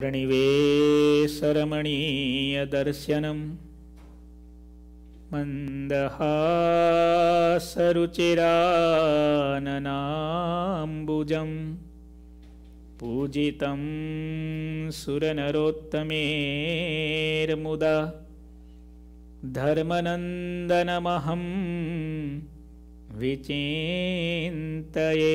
प्रणिवेशरमणीयदर्शनम् मन्दहासरुचिराननाम्बुजं पूजितं सुरनरोत्तमेर्मुदा धर्मनन्दनमहं विचिन्तये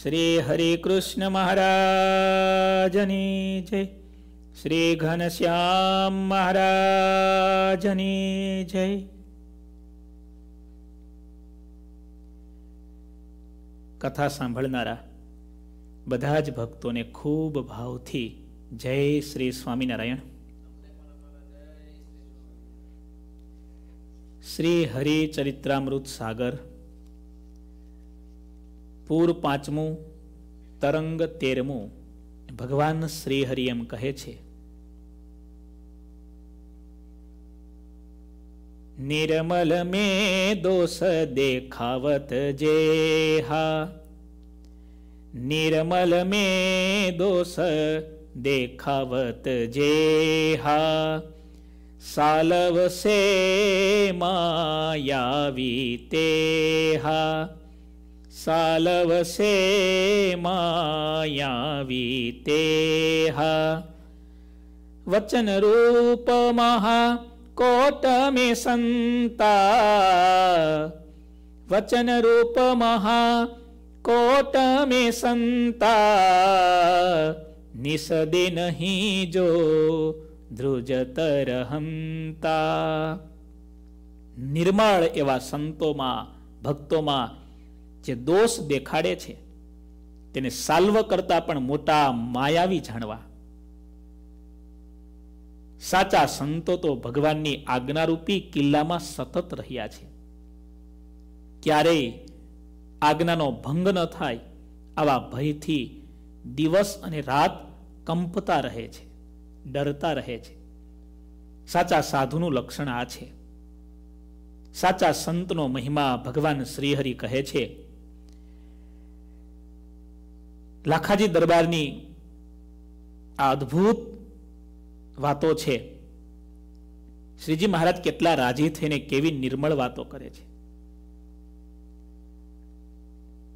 શ્રી હરિકૃષ્ણ મહારાજની જય શ્રી ઘનશ્યામ મહારાજની જય કથા સાંભળનારા બધા જ ભક્તોને ખૂબ ભાવથી જય શ્રી સ્વામિનારાયણ શ્રી હરિચરિત્રામૃત સાગર પૂર પાંચમું તરંગ તેરમું ભગવાન શ્રીહરિ એમ કહે છે નિર્મલ મે દોષ દેખાવત જે હા નિર્મલ મે દોષ દેખાવત જે હા સાલવ સે માયાવી તે હા ಸಾಲವಸೇ ಮಾಯಾವಿತೇಹ ವಚನ ರೂಪ ಮಹಾ ಕೋಟ ಮೇ ಸಂತ ವಚನ ರೂಪ ಮಹಾ ಕೋಟ ಮೇ ಸಂತ નિસદે નહીં જો ધ્રુજતરહંતા નિર્મળ એવા સંતોમાં ભક્તોમાં જે દોષ દેખાડે છે તેને સાલ્વ કરતા પણ મોટા માયાવી જાણવા સાચા સંતો તો ભગવાનની આજ્ઞારૂપી કિલ્લામાં સતત રહ્યા છે ક્યારેય આજ્ઞાનો ભંગ ન થાય આવા ભયથી દિવસ અને રાત કંપતા રહે છે ડરતા રહે છે સાચા સાધુનું લક્ષણ આ છે સાચા સંતનો મહિમા ભગવાન શ્રીહરિ કહે છે લાખાજી દરબારની આ અદ્ભુત વાતો છે શ્રીજી મહારાજ કેટલા રાજી થઈને કેવી નિર્મળ વાતો કરે છે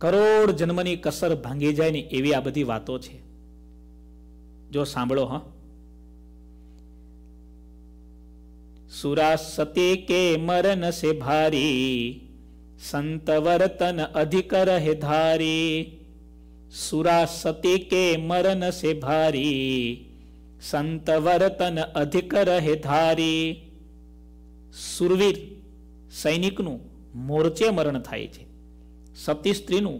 કરોડ જન્મની કસર ભાંગી જાય ને એવી આ બધી વાતો છે જો સાંભળો હા સુરા સતી કે મરણ સે ભારી સંત વર્તન અધિક રહે ધારી સુરા સતી કે મરન સે ભારી સંત વર્તન અધિક રહે ધારી સુરવીર સૈનિકનું મોરચે મરણ થાય છે સતી સ્ત્રીનું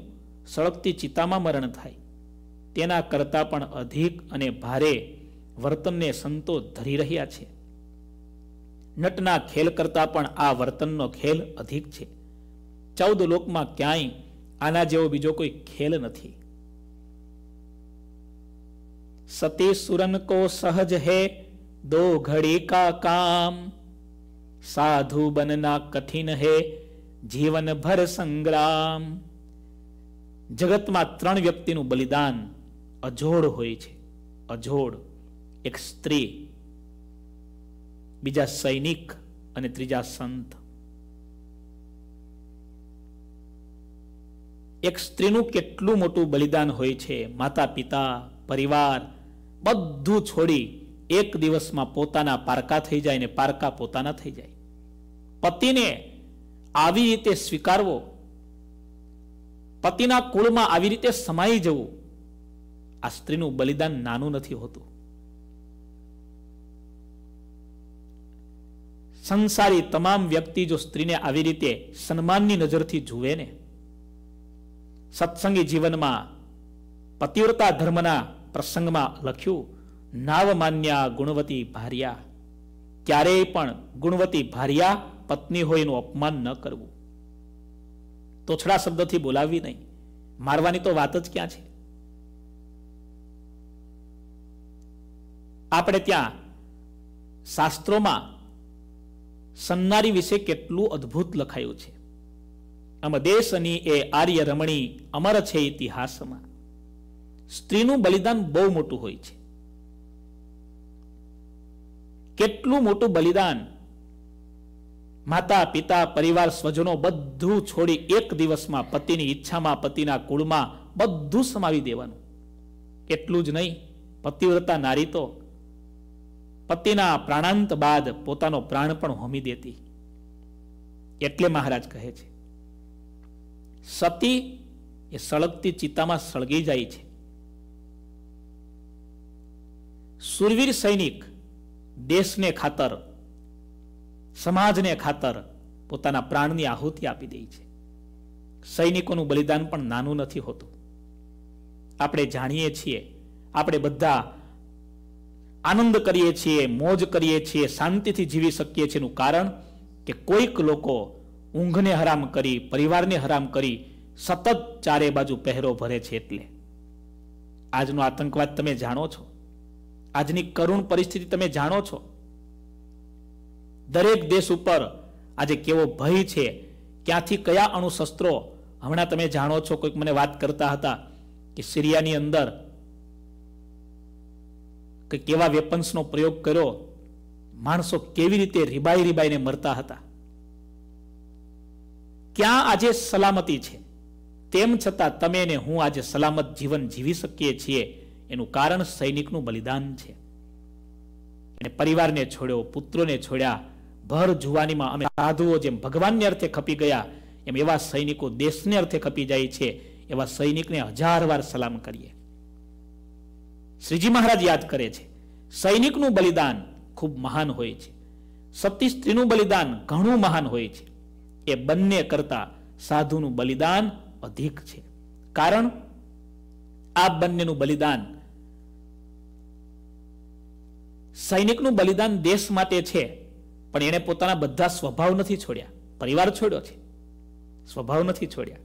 સળગતી ચિતામાં મરણ થાય તેના કરતાં પણ અધિક અને ભારે વર્તનને સંતો ધરી રહ્યા છે નટના ખેલ કરતાં પણ આ વર્તનનો ખેલ અધિક છે ચૌદ લોકમાં ક્યાંય આના જેવો બીજો કોઈ ખેલ નથી सती सुरन को सहज है दो घड़ी का काम साधु बनना कठिन है જીવન ભર સંગ્રામ જગતમાં ત્રણ વ્યક્તિનું બલિદાન અજોડ હોય છે અજોડ એક સ્ત્રી બીજા સૈનિક અને ત્રીજા સંત એક સ્ત્રીનું કેટલું મોટું બલિદાન હોય છે માતા પરિવાર બધું છોડી એક દિવસમાં પોતાના પારકા થઈ જાય ને પારકા પોતાના થઈ જાય પતિને આવી રીતે સ્વીકારવો પતિના કુળમાં આવી રીતે સમાઈ જવું આ સ્ત્રીનું બલિદાન નાનું નથી હોતું સંસારી તમામ વ્યક્તિ જો સ્ત્રીને આવી રીતે સન્માનની નજરથી જુએ ને સત્સંગી જીવનમાં પતિવ્રતા ધર્મના પ્રસંગમાં લખ્યું નાવમાન્યા માન્યા ગુણવતી ભાર્યા ક્યારેય પણ ગુણવતી ભાર્યા પત્ની હોય એનું અપમાન ન કરવું તોછડા શબ્દથી બોલાવવી નહીં મારવાની તો વાત જ ક્યાં છે આપણે ત્યાં શાસ્ત્રોમાં સન્નારી વિશે કેટલું અદ્ભુત લખાયું છે અમદેશની એ આર્ય રમણી અમર છે ઇતિહાસમાં સ્ત્રીનું બલિદાન બહુ મોટું હોય છે કેટલું મોટું બલિદાન માતા પિતા પરિવાર સ્વજનો બધું છોડી એક દિવસમાં પતિની ઈચ્છામાં પતિના કુળમાં બધું સમાવી દેવાનું એટલું જ નહીં પતિવ્રતા નારી તો પતિના પ્રાણાંત બાદ પોતાનો પ્રાણ પણ હોમી દેતી એટલે મહારાજ કહે છે સતી એ સળગતી ચિત્તામાં સળગી જાય છે સુરવીર સૈનિક દેશને ખાતર સમાજને ખાતર પોતાના પ્રાણની આહુતિ આપી દે છે સૈનિકોનું બલિદાન પણ નાનું નથી હોતું આપણે જાણીએ છીએ આપણે બધા આનંદ કરીએ છીએ મોજ કરીએ છીએ શાંતિથી જીવી શકીએ છીએ એનું કારણ કે કોઈક લોકો ઊંઘને હરામ કરી પરિવારને હરામ કરી સતત ચારે બાજુ પહેરો ભરે છે એટલે આજનો આતંકવાદ તમે જાણો છો આજની કરુણ પરિસ્થિતિ તમે જાણો છો દરેક દેશ ઉપર આજે કેવો ભય છે ક્યાંથી કયા અણુશસ્ત્રો હમણાં તમે જાણો છો કોઈક મને વાત કરતા હતા કે સિરિયાની અંદર કે કેવા વેપન્સનો પ્રયોગ કર્યો માણસો કેવી રીતે રીબાઈ રીબાઈને મરતા હતા ક્યાં આજે સલામતી છે તેમ છતાં તમે ને હું આજે સલામત જીવન જીવી શકીએ છીએ એનું કારણ સૈનિકનું બલિદાન છે એને પરિવારને છોડ્યો પુત્રોને છોડ્યા ભર જુવાનીમાં અમે સાધુઓ જેમ ભગવાનને અર્થે ખપી ગયા એમ એવા સૈનિકો દેશને અર્થે ખપી જાય છે એવા સૈનિકને હજાર વાર સલામ કરીએ શ્રીજી મહારાજ યાદ કરે છે સૈનિકનું બલિદાન ખૂબ મહાન હોય છે સતી સ્ત્રીનું બલિદાન ઘણું મહાન હોય છે એ બંને કરતા સાધુનું બલિદાન અધિક છે કારણ આ બંનેનું બલિદાન સૈનિકનું બલિદાન દેશ માટે છે પણ એણે પોતાના બધા સ્વભાવ નથી છોડ્યા પરિવાર છોડ્યો છે સ્વભાવ નથી છોડ્યા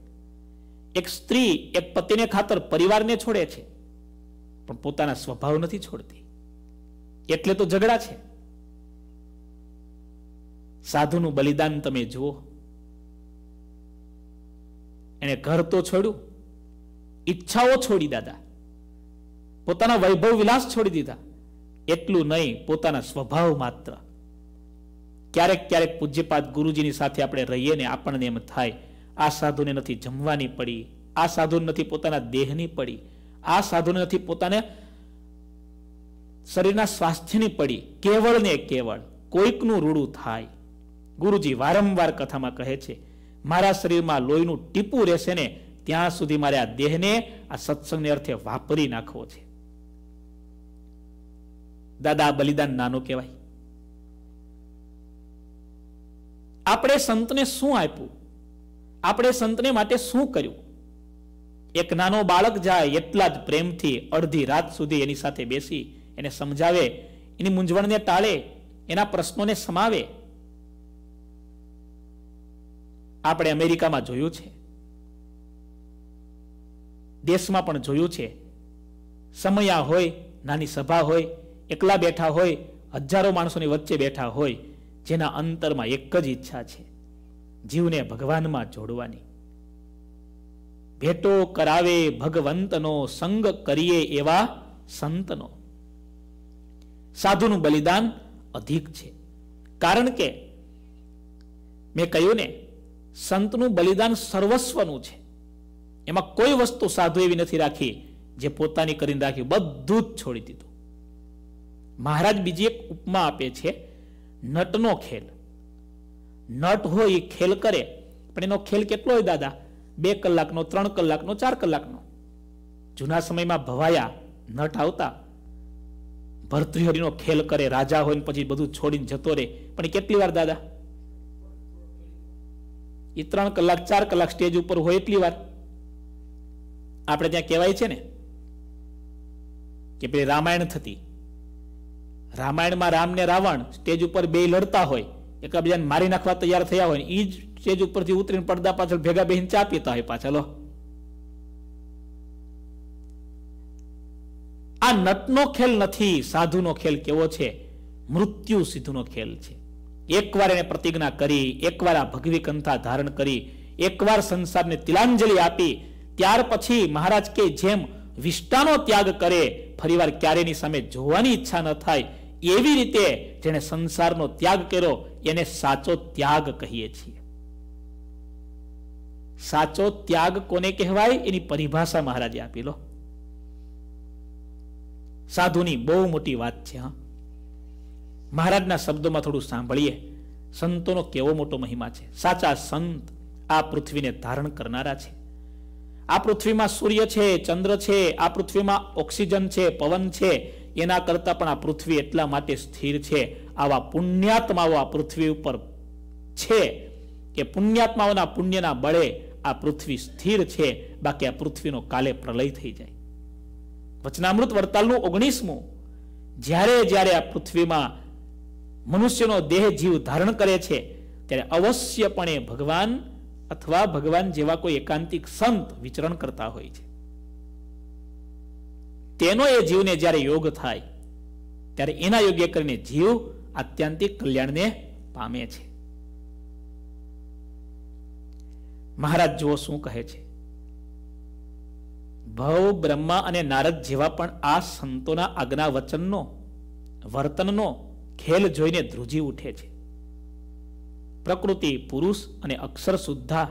એક સ્ત્રી એક પતિને ખાતર પરિવારને છોડે છે પણ પોતાના સ્વભાવ નથી છોડતી એટલે તો ઝઘડા છે સાધુનું બલિદાન તમે જુઓ એને ઘર તો છોડ્યું ઈચ્છાઓ છોડી દાદા પોતાના વૈભવ વિલાસ છોડી દીધા એટલું નહીં પોતાના સ્વભાવ માત્ર ક્યારેક ક્યારેક પૂજ્યપાદ ગુરુજીની સાથે આપણે રહીએ ને આપણને એમ થાય આ સાધુને નથી જમવાની પડી આ સાધુને નથી પોતાના દેહની પડી આ સાધુને નથી પોતાને શરીરના સ્વાસ્થ્યની પડી કેવળ ને કેવળ કોઈકનું રૂડું થાય ગુરુજી વારંવાર કથામાં કહે છે મારા શરીરમાં લોહીનું ટીપું રહેશે ને ત્યાં સુધી મારે આ દેહને આ સત્સંગને અર્થે વાપરી નાખવો છે દાદા બલિદાન નાનું કહેવાય આપણે સંતને શું આપ્યું આપણે સંતને માટે શું કર્યું એક નાનો બાળક જાય એટલા જ પ્રેમથી અડધી રાત સુધી એની સાથે બેસી એને સમજાવે એની મૂંઝવણને ટાળે એના પ્રશ્નોને સમાવે આપણે અમેરિકામાં જોયું છે દેશમાં પણ જોયું છે સમયા હોય નાની સભા હોય એકલા બેઠા હોય હજારો માણસોની વચ્ચે બેઠા હોય જેના અંતરમાં એક જ ઈચ્છા છે જીવને ભગવાનમાં જોડવાની ભેટો કરાવે ભગવંતનો સંગ કરીએ એવા સંતનો સાધુનું બલિદાન અધિક છે કારણ કે મેં કહ્યું ને સંતનું બલિદાન સર્વસ્વનું છે એમાં કોઈ વસ્તુ સાધુ એવી નથી રાખી જે પોતાની કરીને રાખી બધું જ છોડી દીધું મહારાજ બીજી એક ઉપમા આપે છે નટનો ખેલ નટ હોય ખેલ કરે પણ એનો ખેલ કેટલો હોય દાદા બે કલાકનો ત્રણ કલાકનો ચાર કલાકનો જૂના સમયમાં ભવાયા નટ આવતા ભર્તૃહરિનો ખેલ કરે રાજા હોય ને પછી બધું છોડીને જતો રહે પણ કેટલી વાર દાદા એ ત્રણ કલાક ચાર કલાક સ્ટેજ ઉપર હોય એટલી વાર આપણે ત્યાં કહેવાય છે ને કે પેલી રામાયણ થતી રામાયણમાં રામ ને રાવણ સ્ટેજ ઉપર બે લડતા હોય એકબીજાને મારી નાખવા તૈયાર થયા હોય એ જ સ્ટેજ ઉપરથી ઉતરીને પડદા પાછળ ભેગા બેહીને ચા પીતા હોય પાછા આ નટનો ખેલ નથી સાધુનો ખેલ કેવો છે મૃત્યુ સિદ્ધુનો ખેલ છે એકવાર એને પ્રતિજ્ઞા કરી એકવાર આ ભગવી કંથા ધારણ કરી એકવાર સંસારને તિલાંજલિ આપી ત્યાર પછી મહારાજ કે જેમ વિષ્ટાનો ત્યાગ કરે ફરીવાર ક્યારેની સામે જોવાની ઈચ્છા ન થાય એવી રીતે જેણે સંસારનો ત્યાગ કર્યો એને સાચો ત્યાગ કહીએ છીએ સાચો ત્યાગ કોને કહેવાય એની પરિભાષા મહારાજે આપી લો સાધુની બહુ મોટી વાત છે હા મહારાજના શબ્દોમાં થોડું સાંભળીએ સંતોનો કેવો મોટો મહિમા છે સાચા સંત આ પૃથ્વીને ધારણ કરનારા છે આ પૃથ્વીમાં સૂર્ય છે ચંદ્ર છે આ પૃથ્વીમાં ઓક્સિજન છે પવન છે એના કરતાં પણ આ પૃથ્વી એટલા માટે સ્થિર છે આવા પુણ્યાત્માઓ આ પૃથ્વી ઉપર છે કે પુણ્યાત્માઓના પુણ્યના બળે આ પૃથ્વી સ્થિર છે બાકી આ પૃથ્વીનો કાલે પ્રલય થઈ જાય વચનામૃત વર્તાલનું ઓગણીસમું જ્યારે જ્યારે આ પૃથ્વીમાં મનુષ્યનો દેહ જીવ ધારણ કરે છે ત્યારે અવશ્યપણે ભગવાન અથવા ભગવાન જેવા કોઈ એકાંતિક સંત વિચરણ કરતા હોય છે તેનો એ જીવને જ્યારે યોગ થાય ત્યારે એના યોગ્ય કરીને જીવ આત્યંતિક કલ્યાણને પામે છે મહારાજ જુઓ શું કહે છે ભવ બ્રહ્મા અને નારદ જેવા પણ આ સંતોના આજ્ઞા વચનનો વર્તનનો ખેલ જોઈને ધ્રુજી ઉઠે છે પ્રકૃતિ પુરુષ અને અક્ષર સુદ્ધા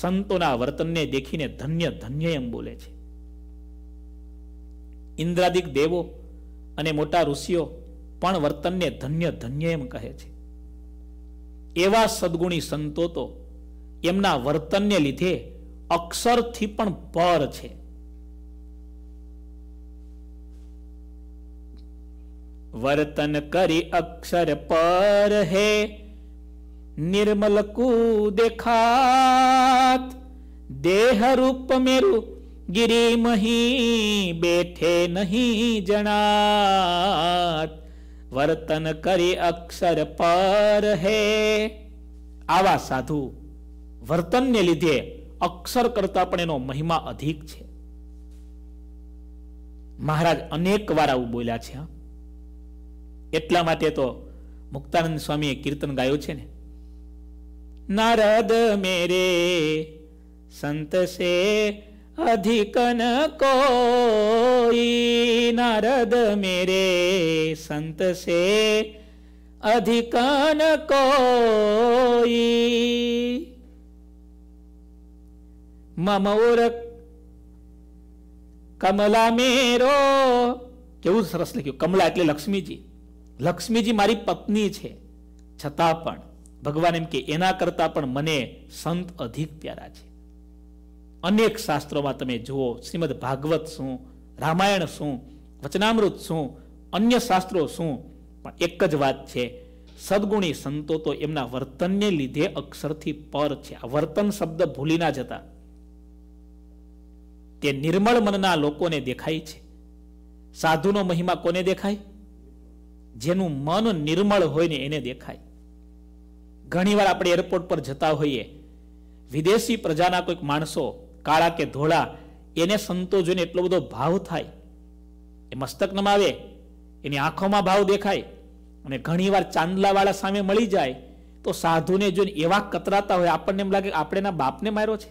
સંતોના વર્તનને દેખીને ધન્ય ધન્ય એમ બોલે છે ઇન્દ્રાદિક દેવો અને મોટા ઋષિઓ પણ વર્તનને ધન્ય ધન્ય એમ કહે છે એવા સદગુણી સંતો તો એમના વર્તનને લીધે અક્ષરથી પણ પર છે વર્તન કરી અક્ષર પર હે નિર્મલ કુ દેખાત દેહ રૂપ મેરું મહી બેઠે નહી જણાત વર્તન કરી અક્ષર પર હે આવા સાધુ વર્તનને લીધે અક્ષર કરતા પણ એનો મહિમા અધિક છે મહારાજ અનેક વાર આવું બોલ્યા છે એટલા માટે તો મુક્તાનંદ સ્વામીએ કીર્તન ગાયું છે ને નારદ મેરે સંત સે અધિકન કોઈ નારદ મેરે સંત સે અધિકન કોઈ મમ ઓરખ કમલા મેરો કેવું સરસ લખ્યું કમલા એટલે લક્ષ્મીજી લક્ષ્મીજી મારી પત્ની છે છતાં પણ ભગવાન એમ કે એના કરતાં પણ મને સંત અધિક પ્યારા છે અનેક શાસ્ત્રોમાં તમે જુઓ શ્રીમદ ભાગવત શું રામાયણ શું વચનામૃત શું અન્ય શાસ્ત્રો શું પણ એક જ વાત છે સદગુણી સંતો તો એમના વર્તનને લીધે અક્ષરથી પર છે આ વર્તન શબ્દ ભૂલી ના જતા તે નિર્મળ મનના લોકોને દેખાય છે સાધુનો મહિમા કોને દેખાય જેનું મન નિર્મળ હોય ને એને દેખાય ઘણીવાર આપણે એરપોર્ટ પર જતા હોઈએ વિદેશી પ્રજાના કોઈક માણસો કાળા કે ધોળા એને સંતો જોઈને એટલો બધો ભાવ થાય એ મસ્તક નમાવે એની આંખોમાં ભાવ દેખાય અને ઘણીવાર ચાંદલાવાળા સામે મળી જાય તો સાધુને જોઈને એવા કતરાતા હોય આપણને એમ લાગે આપણે એના બાપને માર્યો છે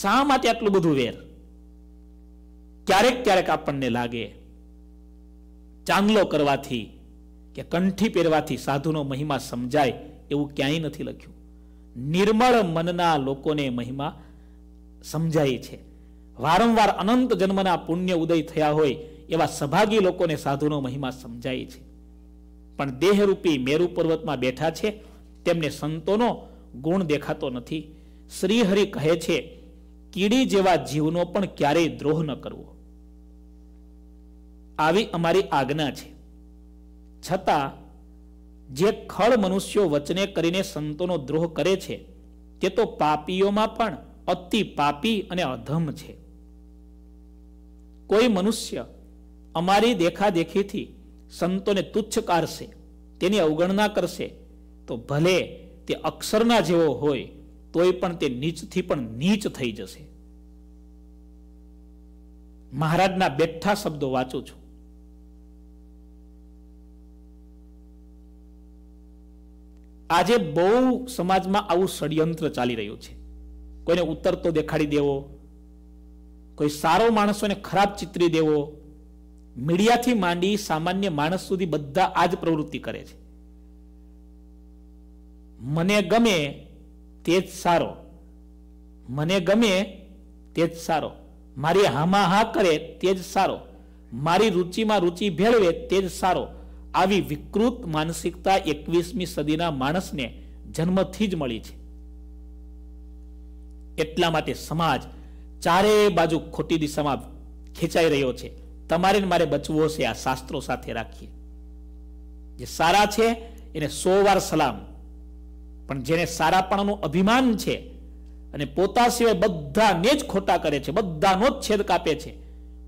શા માટે આટલું બધું વેર ક્યારેક ક્યારેક આપણને લાગે ચાંદલો કરવાથી કે કંઠી પહેરવાથી સાધુનો મહિમા સમજાય એવું ક્યાંય નથી લખ્યું નિર્મળ મનના લોકોને મહિમા સમજાય છે વારંવાર અનંત જન્મના પુણ્ય ઉદય થયા હોય એવા સભાગી લોકોને સાધુનો મહિમા સમજાય છે પણ દેહરૂપી મેરુ પર્વતમાં બેઠા છે તેમને સંતોનો ગુણ દેખાતો નથી શ્રીહરિ કહે છે કીડી જેવા જીવનો પણ ક્યારેય દ્રોહ ન કરવો આવી અમારી આજ્ઞા છે છતાં જે ખળ મનુષ્યો વચને કરીને સંતોનો દ્રોહ કરે છે તે તો પાપીઓમાં પણ અતિ પાપી અને અધમ છે કોઈ મનુષ્ય અમારી દેખાદેખીથી સંતોને તુચ્છ કાઢશે તેની અવગણના કરશે તો ભલે તે અક્ષરના જેવો હોય તોય પણ તે નીચથી પણ નીચ થઈ જશે મહારાજના બેઠા શબ્દો વાંચું છું આજે બહુ સમાજમાં આવું ષડયંત્ર ચાલી રહ્યું છે કોઈને ઉતરતો દેખાડી દેવો કોઈ સારો માણસોને ખરાબ ચિત્રી દેવો મીડિયાથી માંડી સામાન્ય માણસ સુધી બધા આ જ પ્રવૃત્તિ કરે છે મને ગમે તે જ સારો મને ગમે તે જ સારો મારી હામાં હા કરે તે જ સારો મારી રુચિમાં રુચિ ભેળવે તે જ સારો આવી વિકૃત માનસિકતા એકવીસમી સદીના માણસને જન્મથી જ મળી છે એટલા માટે સમાજ ચારે બાજુ ખોટી દિશામાં ખેંચાઈ રહ્યો છે તમારે મારે બચવું હશે આ શાસ્ત્રો સાથે રાખીએ જે સારા છે એને સો વાર સલામ પણ જેને સારાપણાનું અભિમાન છે અને પોતા સિવાય બધાને જ ખોટા કરે છે બધાનો જ છેદ કાપે છે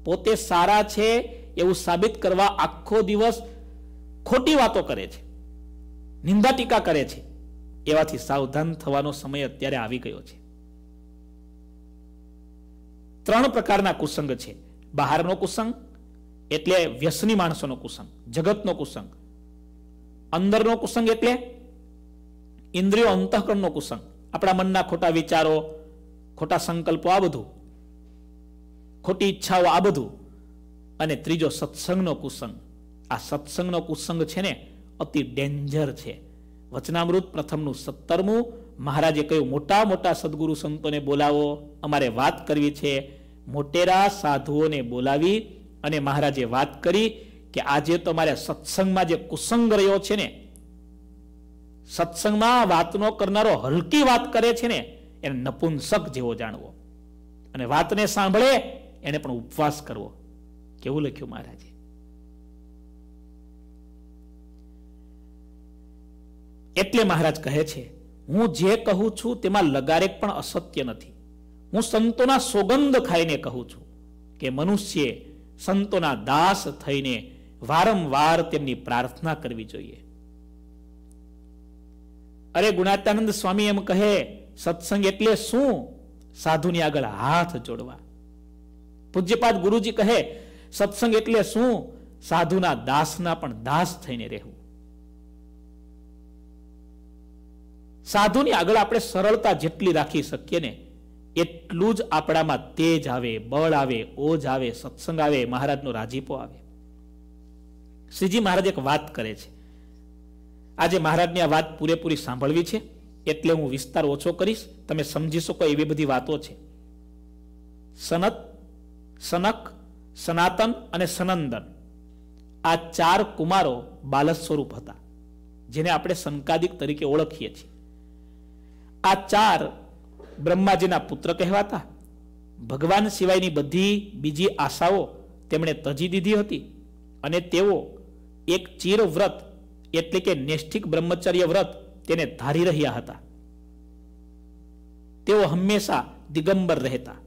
પોતે સારા છે એવું સાબિત કરવા આખો દિવસ ખોટી વાતો કરે છે નિંદા ટીકા કરે છે એવાથી સાવધાન થવાનો સમય અત્યારે આવી ગયો છે ત્રણ પ્રકારના કુસંગ છે બહારનો કુસંગ એટલે વ્યસની માણસોનો કુસંગ જગતનો કુસંગ અંદરનો કુસંગ એટલે ઇન્દ્રિયો અંતઃકરણનો કુસંગ આપણા મનના ખોટા વિચારો ખોટા સંકલ્પો આ બધું ખોટી ઈચ્છાઓ આ બધું અને ત્રીજો સત્સંગનો કુસંગ આ સત્સંગનો કુસંગ છે ને અતિ ડેન્જર છે વચનામૃત પ્રથમનું સત્તરમું મહારાજે કહ્યું મોટા મોટા સદગુરુ સંતોને બોલાવો અમારે વાત કરવી છે મોટેરા સાધુઓને બોલાવી અને મહારાજે વાત કરી કે આજે તમારે સત્સંગમાં જે કુસંગ રહ્યો છે ને સત્સંગમાં વાતનો કરનારો હલકી વાત કરે છે ને એને નપુંસક જેવો જાણવો અને વાતને સાંભળે એને પણ ઉપવાસ કરવો કેવું લખ્યું મહારાજે એટલે મહારાજ કહે છે હું જે કહું છું તેમાં લગારેક પણ અસત્ય નથી હું સંતોના સોગંધ ખાઈને કહું છું કે મનુષ્યે સંતોના દાસ થઈને વારંવાર તેમની પ્રાર્થના કરવી જોઈએ અરે ગુણાતાનંદ સ્વામી એમ કહે સત્સંગ એટલે શું સાધુની આગળ હાથ જોડવા પૂજ્યપાદ ગુરુજી કહે સત્સંગ એટલે શું સાધુના દાસના પણ દાસ થઈને રહેવું સાધુની આગળ આપણે સરળતા જેટલી રાખી શકીએ ને એટલું જ આપણામાં તેજ આવે બળ આવે ઓજ આવે સત્સંગ આવે મહારાજનો રાજીપો આવે શ્રીજી મહારાજ એક વાત કરે છે આજે મહારાજની આ વાત પૂરેપૂરી સાંભળવી છે એટલે હું વિસ્તાર ઓછો કરીશ તમે સમજી શકો એવી બધી વાતો છે સનત સનક સનાતન અને સનંદન આ ચાર કુમારો બાલસ સ્વરૂપ હતા જેને આપણે સંકાદિક તરીકે ઓળખીએ છીએ આ ચાર બ્રહ્માજીના પુત્ર કહેવાતા ભગવાન સિવાયની બધી બીજી આશાઓ તેમણે તજી દીધી હતી અને તેઓ એક ચીર વ્રત એટલે કે નૈષ્ઠિક બ્રહ્મચર્ય વ્રત તેને ધારી રહ્યા હતા તેઓ હંમેશા દિગંબર રહેતા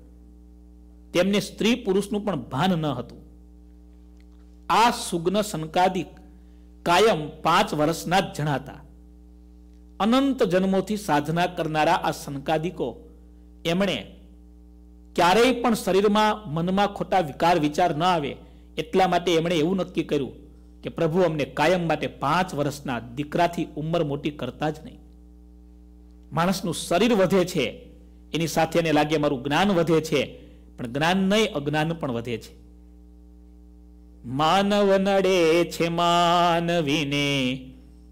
તેમને સ્ત્રી પુરુષનું પણ ભાન ન હતું આ સુગ્ન સંકાદિક કાયમ પાંચ વર્ષના જ જણાતા અનંત જન્મોથી સાધના કરનારા આ શંકાદિકો એમણે ક્યારેય પણ શરીરમાં મનમાં ખોટા વિકાર વિચાર ન આવે એટલા માટે એમણે એવું નક્કી કર્યું કે પ્રભુ અમને કાયમ માટે પાંચ વર્ષના દીકરાથી ઉંમર મોટી કરતા જ નહીં માણસનું શરીર વધે છે એની સાથે એને લાગે મારું જ્ઞાન વધે છે પણ જ્ઞાન નહીં અજ્ઞાન પણ વધે છે માનવ નડે છે માનવીને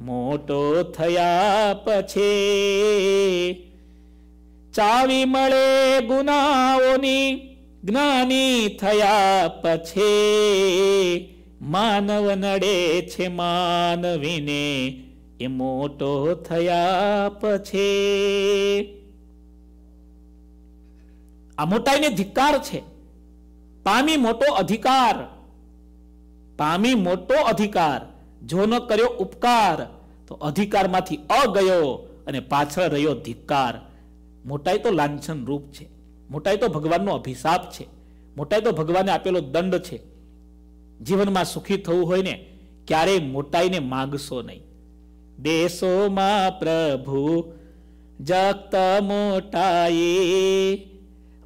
મોટો થયા પછી ચાવી મળે ગુનાઓની જ્ઞાની થયા પછી માનવ નડે છે માનવીને એ મોટો થયા પછી આ મોટાઈને ધિક્કાર છે પામી મોટો અધિકાર પામી મોટો અધિકાર જો ન કર્યો ઉપકાર તો અધિકારમાંથી અ ગયો અને પાછળ રહ્યો ધિક્કાર મોટાઈ તો લાંછન રૂપ છે મોટાઈ તો ભગવાનનો અભિશાપ છે મોટાઈ તો ભગવાને આપેલો દંડ છે જીવનમાં સુખી થવું હોય ને ક્યારેય મોટાઈને માગશો નહીં દેશોમાં પ્રભુ જગત મોટાએ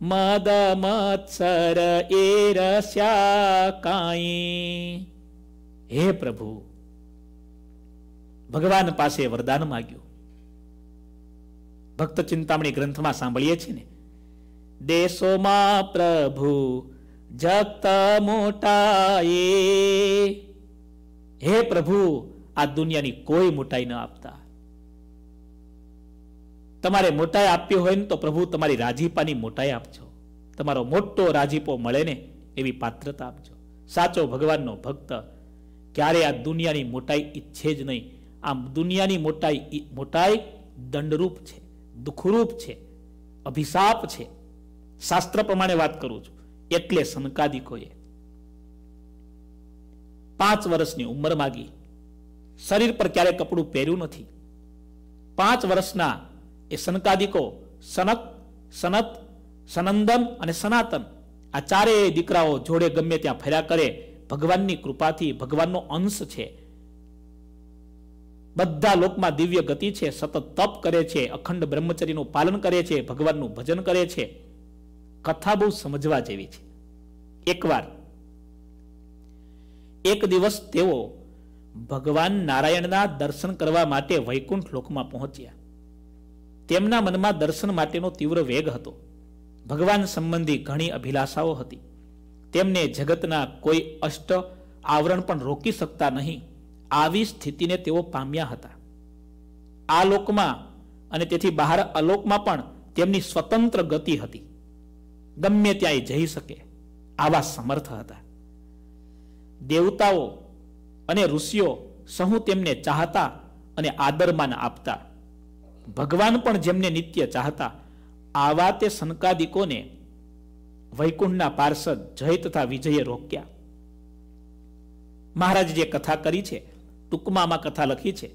મદ મત્સર એ રસ્યા કાંઈ હે પ્રભુ ભગવાન પાસે વરદાન માગ્યું ભક્ત ચિંતામણી ગ્રંથમાં સાંભળીએ છીએ ને દેશોમાં પ્રભુ જગત મોટાએ હે પ્રભુ આ દુનિયાની કોઈ મોટાઈ ન આપતા તમારે મોટાઈ આપવી હોય ને તો પ્રભુ તમારી રાજીપાની મોટાઈ આપજો તમારો મોટો રાજીપો મળે ને એવી પાત્રતા આપજો સાચો ભગવાનનો ભક્ત ક્યારે આ દુનિયાની મોટાઈ ઈચ્છે જ નહીં આમ દુનિયાની મોટાઈ મોટાઈ દંડરૂપ છે દુઃખરૂપ છે અભિશાપ છે શાસ્ત્ર પ્રમાણે વાત કરું છું એટલે સંકાદિકોએ પાંચ વર્ષની ઉંમર માગી શરીર પર ક્યારે કપડું પહેર્યું નથી પાંચ વર્ષના એ સનકાદિકો સનક સનત સનંદન અને સનાતન આ ચારેય દીકરાઓ જોડે ગમે ત્યાં ફર્યા કરે ભગવાનની કૃપાથી ભગવાનનો અંશ છે બધા લોકમાં દિવ્ય ગતિ છે સતત તપ કરે છે અખંડ બ્રહ્મચર્યનું પાલન કરે છે ભગવાનનું ભજન કરે છે કથા બહુ સમજવા જેવી છે એકવાર એક દિવસ તેઓ ભગવાન નારાયણના દર્શન કરવા માટે વૈકુંઠ લોકમાં પહોંચ્યા તેમના મનમાં દર્શન માટેનો તીવ્ર વેગ હતો ભગવાન સંબંધી ઘણી અભિલાષાઓ હતી તેમને જગતના કોઈ અષ્ટ આવરણ પણ રોકી શકતા નહીં આવી સ્થિતિને તેઓ પામ્યા હતા આ લોકમાં અને તેથી બહાર અલોકમાં પણ તેમની સ્વતંત્ર ગતિ હતી ગમે ત્યાં જઈ શકે આવા સમર્થ હતા દેવતાઓ અને ઋષિઓ સહુ તેમને ચાહતા અને આદરમાન આપતા ભગવાન પણ જેમને નિત્ય ચાહતા આવા તે સંકાદિકોને વૈકુંઠના પાર્ષદ જય તથા વિજયે રોક્યા મહારાજ જે કથા કરી છે ટૂંકમાં કથા લખી છે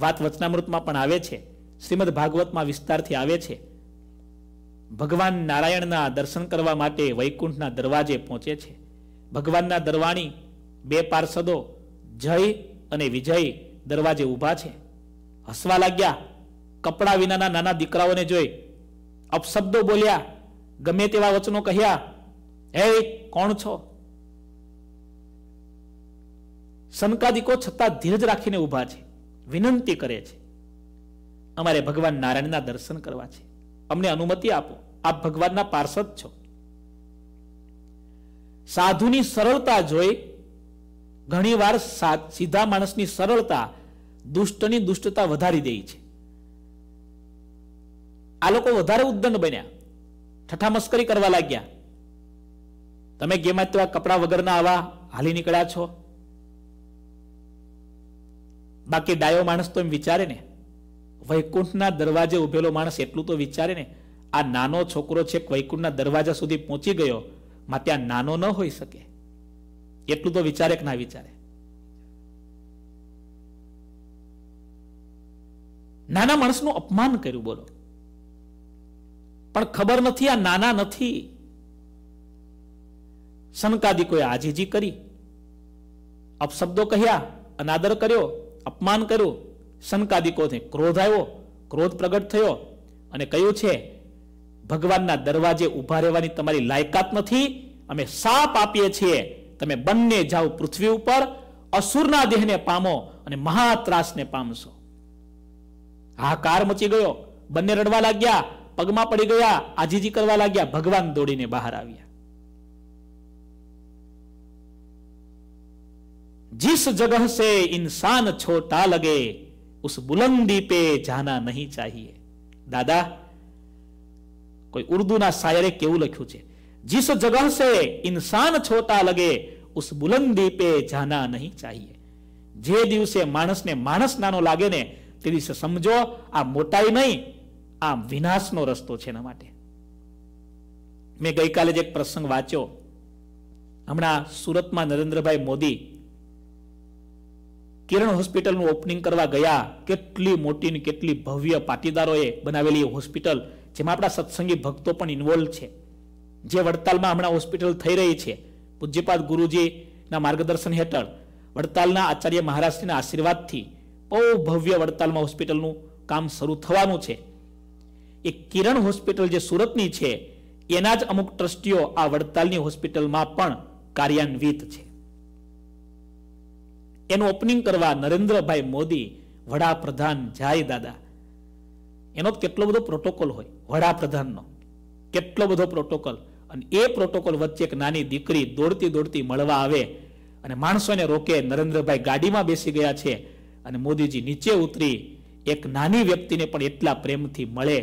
વાત વચનામૃતમાં પણ આવે છે શ્રીમદ ભાગવતમાં વિસ્તારથી આવે છે ભગવાન નારાયણના દર્શન કરવા માટે વૈકુંઠના દરવાજે પહોંચે છે ભગવાનના દરવાણી બે પાર્ષદો જય અને વિજય દરવાજે ઊભા છે હસવા લાગ્યા કપડા વિનાના નાના દીકરાઓને જોઈ અપશબ્દો બોલ્યા ગમે તેવા વચનો કહ્યા હે કોણ છો સંકાદિકો છતાં ધીરજ રાખીને ઉભા છે વિનંતી કરે છે અમારે ભગવાન નારાયણના દર્શન કરવા છે અમને અનુમતિ આપો આપ ભગવાનના પાર્ષદ છો સાધુની સરળતા જોઈ ઘણીવાર સીધા માણસની સરળતા દુષ્ટની દુષ્ટતા વધારી દે છે આ લોકો વધારે ઉદ્દંડ બન્યા ઠઠા મસ્કરી કરવા લાગ્યા તમે ગેમાં તેવા કપડા વગરના આવા હાલી નીકળ્યા છો બાકી ડાયો માણસ તો એમ વિચારે ને વૈકુંઠના દરવાજે ઉભેલો માણસ એટલું તો વિચારે ને આ નાનો છોકરો છે વૈકુંઠના દરવાજા સુધી પહોંચી ગયો માં ત્યાં નાનો ન હોઈ શકે એટલું તો વિચારે કે ના વિચારે નાના માણસનું અપમાન કર્યું બોલો પણ ખબર નથી આ નાના નથી સનકાદિકોએ આજીજી કરી અપશબ્દો કહ્યા અનાદર કર્યો અપમાન કર્યું શંકાદિકોથી ક્રોધ આવ્યો ક્રોધ પ્રગટ થયો અને કહ્યું છે ભગવાનના દરવાજે ઉભા રહેવાની તમારી લાયકાત નથી અમે સાપ આપીએ છીએ તમે બંને જાઓ પૃથ્વી ઉપર અસુરના દેહને પામો અને મહાત્રાસને પામશો હાકાર મચી ગયો બંને રડવા લાગ્યા પગમાં પડી ગયા આજીજી કરવા લાગ્યા ભગવાન દોડીને બહાર આવ્યા જીસ जगह से इंसान छोटा लगे उस बुलंदी पे જાના નહીં ચાહીએ દાદા કોઈ ઉર્દુના શાયરે કેવું લખ્યું છે જીસ जगह से इंसान छोटा लगे उस बुलंदी पे जाना नहीं चाहिए જે દિવસે માણસને માણસ નાનો લાગે ને તે દિવસે સમજો આ મોટાઈ નહીં આ વિનાશનો રસ્તો છે એના માટે મેં ગઈકાલે જ એક પ્રસંગ વાંચ્યો હમણાં સુરતમાં નરેન્દ્રભાઈ મોદી કિરણ હોસ્પિટલનું ઓપનિંગ કરવા ગયા કેટલી મોટી ને કેટલી ભવ્ય પાટીદારોએ બનાવેલી હોસ્પિટલ જેમાં આપણા સત્સંગી ભક્તો પણ ઇન્વોલ્વ છે જે વડતાલમાં હમણાં હોસ્પિટલ થઈ રહી છે પૂજ્યપાદ ગુરુજીના માર્ગદર્શન હેઠળ વડતાલના આચાર્ય મહારાષ્ટ્રના આશીર્વાદથી બહુ ભવ્ય વડતાલમાં હોસ્પિટલનું કામ શરૂ થવાનું છે એ કિરણ હોસ્પિટલ જે સુરતની છે એના જ અમુક ટ્રસ્ટીઓ આ વડતાલની હોસ્પિટલમાં પણ કાર્યાન્વિત છે એનું ઓપનિંગ કરવા નરેન્દ્રભાઈ મોદી વડાપ્રધાન જાય દાદા એનો કેટલો બધો પ્રોટોકોલ હોય વડાપ્રધાનનો કેટલો બધો પ્રોટોકોલ અને એ પ્રોટોકોલ વચ્ચે એક નાની દીકરી દોડતી દોડતી મળવા આવે અને માણસોને રોકે નરેન્દ્રભાઈ ગાડીમાં બેસી ગયા છે અને મોદીજી નીચે ઉતરી એક નાની વ્યક્તિને પણ એટલા પ્રેમથી મળે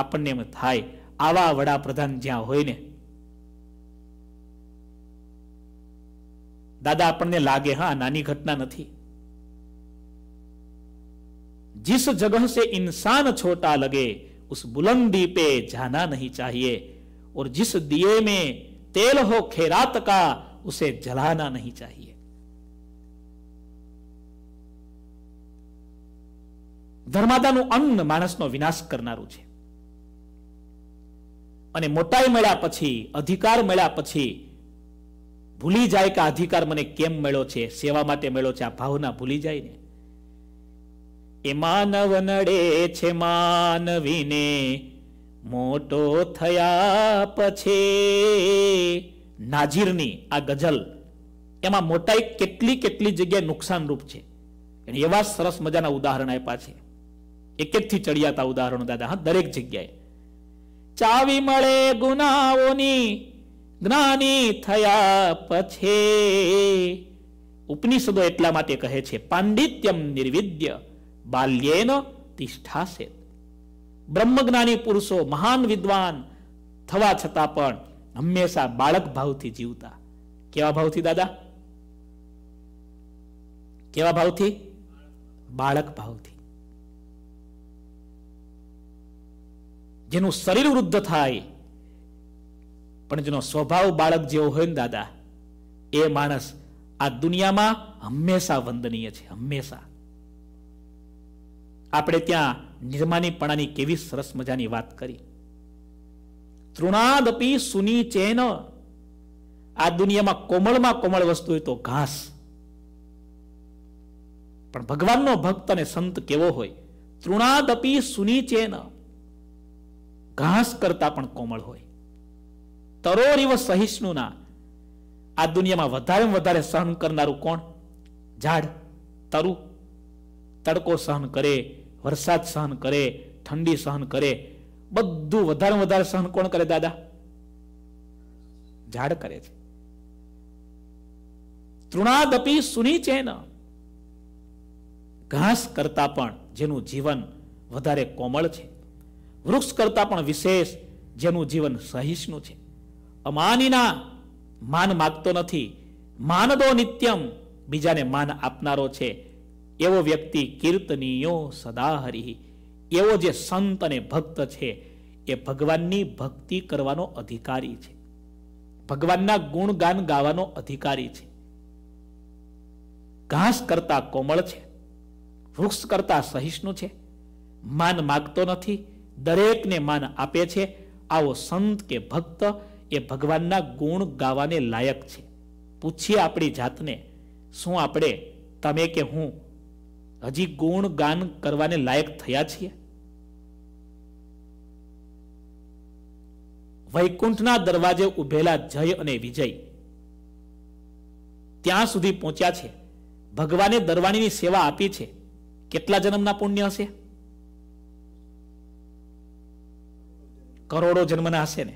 આપણને એમ થાય આવા વડાપ્રધાન જ્યાં હોય ને दादा अपन लगे हाँ घटना नहीं जिस जगह से इंसान छोटा लगे उस बुलंदी पे जाना नहीं चाहिए और जिस दिए में तेल हो खेरात का उसे जलाना नहीं चाहिए धर्मादा अन्न मानस नो विनाश करना मोटाई मिला पी अधिकार मिला पी ભૂલી જાય કે અધિકાર મને કેમ મળ્યો છે સેવા માટે મળ્યો છે આ ભાવના ભૂલી જાય ને એ માનવ નડે છે માનવીને મોટો થયા પછી નાજીરની આ ગઝલ એમાં મોટાઈ કેટલી કેટલી જગ્યાએ નુકસાનરૂપ છે અને એવા સરસ મજાના ઉદાહરણ આપ્યા છે એક એકથી ચડિયાતા ઉદાહરણો દાદા હા દરેક જગ્યાએ ચાવી મળે ગુનાઓની જ્ઞાની થયા પછી ઉપનિષદો એટલા માટે કહે છે પાંડિત્યમ નિર્વિદ્ય બાલ્યેન તિષ્ઠાશે બ્રહ્મજ્ઞાની પુરુષો મહાન વિદ્વાન થવા છતાં પણ હંમેશા બાળક ભાવથી જીવતા કેવા ભાવથી દાદા કેવા ભાવથી બાળક ભાવથી જેનું શરીર વૃદ્ધ થાય પણ જેનો સ્વભાવ બાળક જેવો હોય ને દાદા એ માણસ આ દુનિયામાં હંમેશા વંદનીય છે હંમેશા આપણે ત્યાં નિર્માનીપણાની કેવી સરસ મજાની વાત કરી તૃણાદપી સુની ચેન આ દુનિયામાં કોમળમાં કોમળ વસ્તુ હોય તો ઘાસ પણ ભગવાનનો ભક્ત અને સંત કેવો હોય તૃણાદપી સુની ચેન ઘાસ કરતા પણ કોમળ હોય તરોરિવ સહિષ્ણુના આ દુનિયામાં વધારેમાં વધારે સહન કરનારું કોણ ઝાડ તરુ તડકો સહન કરે વરસાદ સહન કરે ઠંડી સહન કરે બધું વધારે વધારે સહન કોણ કરે દાદા ઝાડ કરે છે તૃણાદપી સુનિચેન ઘાસ કરતા પણ જેનું જીવન વધારે કોમળ છે વૃક્ષ કરતા પણ વિશેષ જેનું જીવન સહિષ્ણુ છે અમાનીના માન માગતો નથી માનદો નિત્યમ બીજાને માન આપનારો છે એવો વ્યક્તિ કીર્તનીયો સદા હરિ એવો જે સંત અને ભક્ત છે એ ભગવાનની ભક્તિ કરવાનો અધિકારી છે ભગવાનના ગુણગાન ગાવાનો અધિકારી છે ઘાસ કરતા કોમળ છે વૃક્ષ કરતા સહિષ્ણુ છે માન માગતો નથી દરેકને માન આપે છે આવો સંત કે ભક્ત એ ભગવાનના ગુણ ગાવાને લાયક છે પૂછીએ આપણી જાતને શું આપણે તમે કે હું હજી ગુણ ગાન કરવાને લાયક થયા છીએ વૈકુંઠના દરવાજે ઉભેલા જય અને વિજય ત્યાં સુધી પહોંચ્યા છે ભગવાને દરવાણીની સેવા આપી છે કેટલા જન્મના પુણ્ય હશે કરોડો જન્મના હશે ને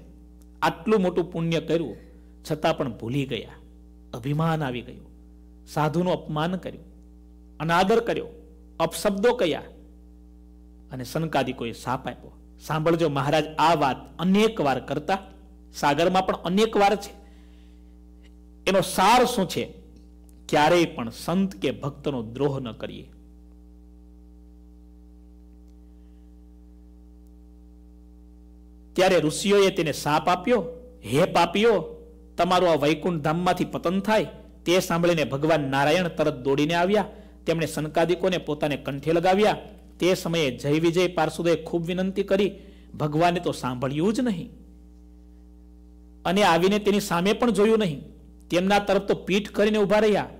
આટલું મોટું પુણ્ય કર્યું છતાં પણ ભૂલી ગયા અભિમાન આવી ગયું સાધુનું અપમાન કર્યું અનાદર કર્યો અપશબ્દો કયા અને સનકાદિકોએ સાપ આપ્યો સાંભળજો મહારાજ આ વાત અનેક વાર કરતા સાગરમાં પણ અનેક વાર છે એનો સાર શું છે ક્યારેય પણ સંત કે ભક્તનો દ્રોહ ન કરીએ ત્યારે ઋષિઓએ તેને સાપ આપ્યો હે પાપીઓ તમારો આ વૈકુંઠ ધામમાંથી પતન થાય તે સાંભળીને ભગવાન નારાયણ તરત દોડીને આવ્યા તેમણે સનકાદિકોને પોતાને કંઠે લગાવ્યા તે સમયે જય વિજય પાર્ષદોએ ખૂબ વિનંતી કરી ભગવાને તો સાંભળ્યું જ નહીં અને આવીને તેની સામે પણ જોયું નહીં તેમના તરફ તો પીઠ કરીને ઊભા રહ્યા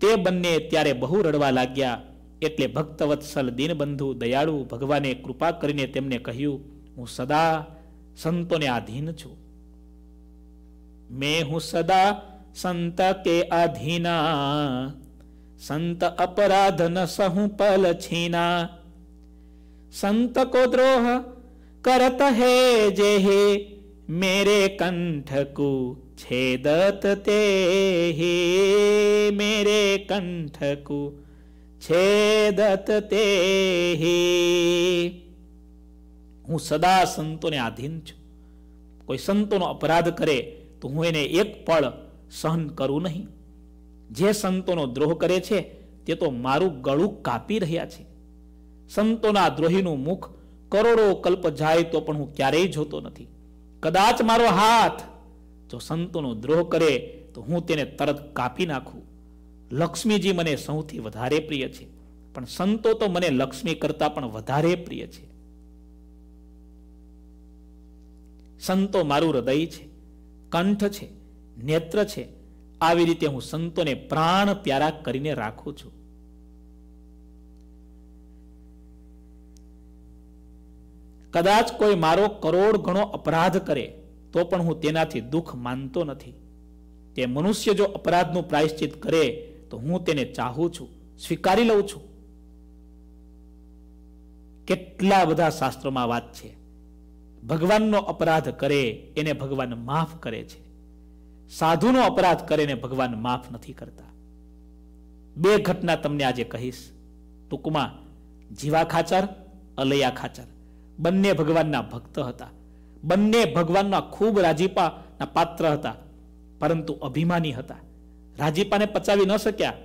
તે બંને ત્યારે બહુ રડવા લાગ્યા એટલે ભક્તવત્સલ દીનબંધુ દયાળુ ભગવાને કૃપા કરીને તેમને કહ્યું હું સદા ने આધીન छू मैं हूं सदा संत के अधीना संत अपराध न सहु पल छीना संत को द्रोह करत है जे हे मेरे कंठ को छेदत ते हे मेरे कंठ को छेदत ते हे હું સદા સંતોને આધીન છું કોઈ સંતોનો અપરાધ કરે તો હું એને એક પળ સહન કરું નહીં જે સંતોનો દ્રોહ કરે છે તે તો મારું ગળું કાપી રહ્યા છે સંતોના દ્રોહીનું મુખ કરોડો કલ્પ જાય તો પણ હું ક્યારેય જોતો નથી કદાચ મારો હાથ જો સંતોનો દ્રોહ કરે તો હું તેને તરત કાપી નાખું લક્ષ્મીજી મને સૌથી વધારે પ્રિય છે પણ સંતો તો મને લક્ષ્મી કરતાં પણ વધારે પ્રિય છે સંતો મારું હૃદય છે કંઠ છે નેત્ર છે આવી રીતે હું સંતોને પ્રાણ પ્યારા કરીને રાખું છું કદાચ કોઈ મારો કરોડ ઘણો અપરાધ કરે તો પણ હું તેનાથી દુઃખ માનતો નથી તે મનુષ્ય જો અપરાધનું પ્રાયશ્ચિત કરે તો હું તેને ચાહું છું સ્વીકારી લઉં છું કેટલા બધા શાસ્ત્રોમાં વાત છે ભગવાનનો અપરાધ કરે એને ભગવાન માફ કરે છે સાધુનો અપરાધ કરે ને ભગવાન માફ નથી કરતા બે ઘટના તમને આજે કહીશ ટૂંકમાં જીવા ખાચર અલૈયા ખાચર બંને ભગવાનના ભક્ત હતા બંને ભગવાનના ખૂબ રાજીપાના પાત્ર હતા પરંતુ અભિમાની હતા રાજીપાને પચાવી ન શક્યા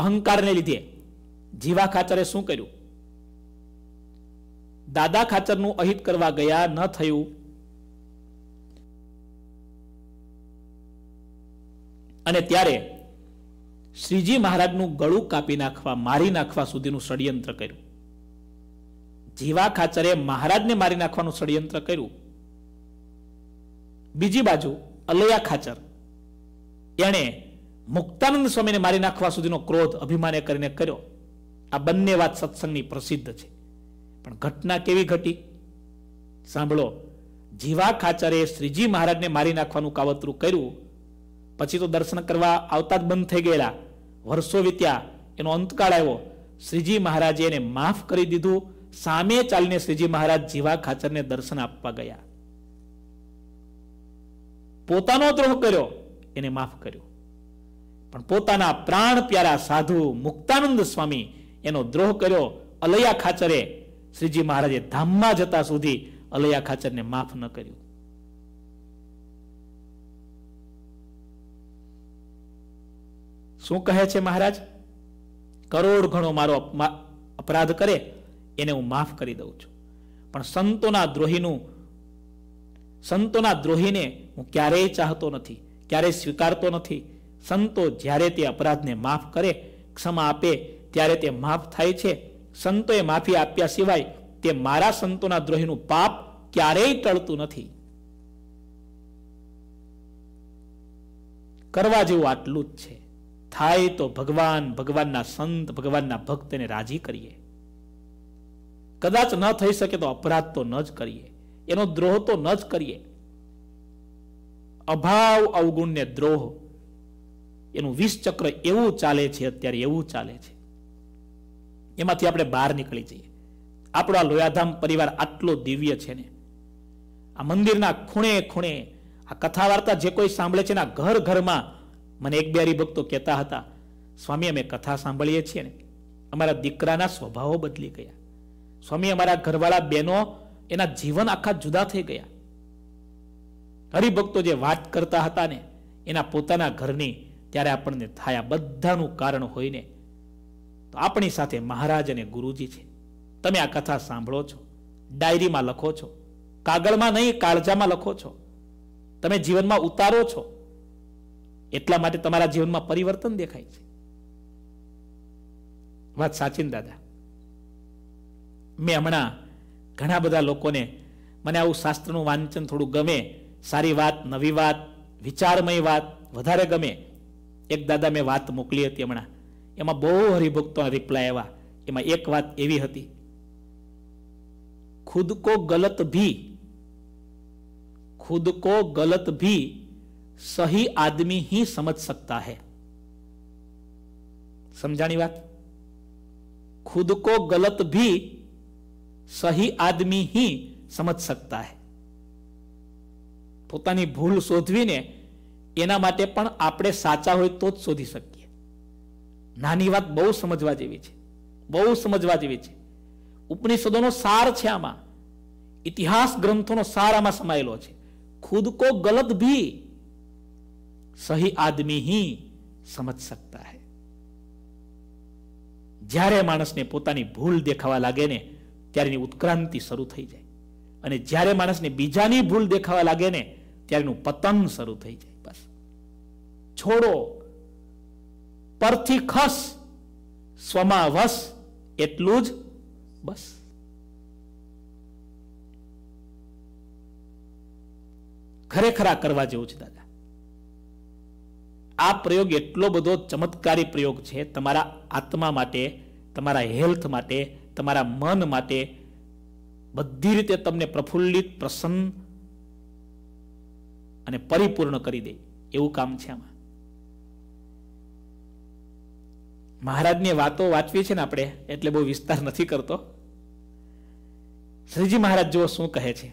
અહંકારને લીધે જીવા ખાચરે શું કર્યું દાદા ખાચરનું અહિત કરવા ગયા ન થયું અને ત્યારે શ્રીજી મહારાજનું ગળું કાપી નાખવા મારી નાખવા સુધીનું ષડયંત્ર કર્યું જીવા ખાચરે મહારાજને મારી નાખવાનું ષડયંત્ર કર્યું બીજી બાજુ અલૈયા ખાચર એણે મુક્તાનંદ સ્વામીને મારી નાખવા સુધીનો ક્રોધ અભિમાને કરીને કર્યો આ બંને વાત સત્સંગની પ્રસિદ્ધ છે પણ ઘટના કેવી ઘટી સાંભળો જીવા ખાચરે શ્રીજી મહારાજને મારી નાખવાનું કાવતરું કર્યું પછી તો દર્શન કરવા આવતા જ બંધ થઈ ગયેલા વર્ષો વીત્યા એનો અંતકાળ આવ્યો શ્રીજી મહારાજે એને માફ કરી દીધું સામે ચાલીને શ્રીજી મહારાજ જીવા ખાચરને દર્શન આપવા ગયા પોતાનો દ્રોહ કર્યો એને માફ કર્યો પણ પોતાના પ્રાણ પ્યારા સાધુ મુક્તાનંદ સ્વામી એનો દ્રોહ કર્યો અલૈયા ખાચરે શ્રીજી મહારાજે ધામમાં જતા સુધી અલૈયા ખાચરને માફ ન કર્યું શું કહે છે મહારાજ કરોડ ઘણો મારો અપરાધ કરે એને હું માફ કરી દઉં છું પણ સંતોના દ્રોહીનું સંતોના દ્રોહીને હું ક્યારેય ચાહતો નથી ક્યારેય સ્વીકારતો નથી સંતો જ્યારે તે અપરાધને માફ કરે ક્ષમા આપે ત્યારે તે માફ થાય છે સંતોએ માફી આપ્યા સિવાય તે મારા સંતોના દ્રોહીનું પાપ ક્યારેય ટળતું નથી કરવા જેવું આટલું જ છે થાય તો ભગવાન ભગવાનના સંત ભગવાનના ભક્તને રાજી કરીએ કદાચ ન થઈ શકે તો અપરાધ તો ન જ કરીએ એનો દ્રોહ તો ન જ કરીએ અભાવ અવગુણને દ્રોહ એનું વિષચક્ર એવું ચાલે છે અત્યારે એવું ચાલે છે એમાંથી આપણે બહાર નીકળી જઈએ આપણો આ લોયાધામ પરિવાર આટલો દિવ્ય છે ને આ મંદિરના ખૂણે ખૂણે આ કથા વાર્તા જે કોઈ સાંભળે છે ને ઘર ઘરમાં મને એક બે ભક્તો કહેતા હતા સ્વામી અમે કથા સાંભળીએ છીએ ને અમારા દીકરાના સ્વભાવો બદલી ગયા સ્વામી અમારા ઘરવાળા બહેનો એના જીવન આખા જુદા થઈ ગયા હરિભક્તો જે વાત કરતા હતા ને એના પોતાના ઘરની ત્યારે આપણને થાય બધાનું કારણ હોય ને તો આપણી સાથે મહારાજ અને ગુરુજી છે તમે આ કથા સાંભળો છો ડાયરીમાં લખો છો કાગળમાં નહીં કાળજામાં લખો છો તમે જીવનમાં ઉતારો છો એટલા માટે તમારા જીવનમાં પરિવર્તન દેખાય છે વાત સાચી ને દાદા મેં હમણાં ઘણા બધા લોકોને મને આવું શાસ્ત્રનું વાંચન થોડું ગમે સારી વાત નવી વાત વિચારમય વાત વધારે ગમે એક દાદા મેં વાત મોકલી હતી હમણાં એમાં બહુ હરિભક્તોના રિપ્લાય આવ્યા એમાં એક વાત એવી હતી ખુદ કો ગલત ભી ખુદ કો ગલત ભી સહી આદમી હી સમજ સકતા હૈ સમજાણી વાત ખુદ કો ગલત ભી સહી આદમી હી સમજ સકતા હૈ પોતાની ભૂલ શોધવીને એના માટે પણ આપણે સાચા હોય તો જ શોધી શકીએ નાની વાત બહુ સમજવા જેવી છે બહુ સમજવા જેવી છે ઉપનિષદોનો સાર છે આમાં ઇતિહાસ ગ્રંથોનો સાર આમાં સમાયેલો છે ખુદ કો ગલત ભી સહી આદમી હી સમજ સકતા હૈ જ્યારે માણસને પોતાની ભૂલ દેખાવા લાગે ને ત્યારેની ઉત્ક્રાંતિ શરૂ થઈ જાય અને જ્યારે માણસને બીજાની ભૂલ દેખાવા લાગે ને ત્યારેનું પતન શરૂ થઈ જાય બસ છોડો પરથી ખસ સ્વમાં વસ એટલું જ બસ ખરેખર આ કરવા જેવું છે દાદા આ પ્રયોગ એટલો બધો ચમત્કારી પ્રયોગ છે તમારા આત્મા માટે તમારા હેલ્થ માટે તમારા મન માટે બધી રીતે તમને પ્રફુલ્લિત પ્રસન્ન અને પરિપૂર્ણ કરી દે એવું કામ છે આમાં મહારાજની વાતો વાંચવી છે ને આપણે એટલે બહુ વિસ્તાર નથી કરતો શ્રીજી મહારાજ જુઓ શું કહે છે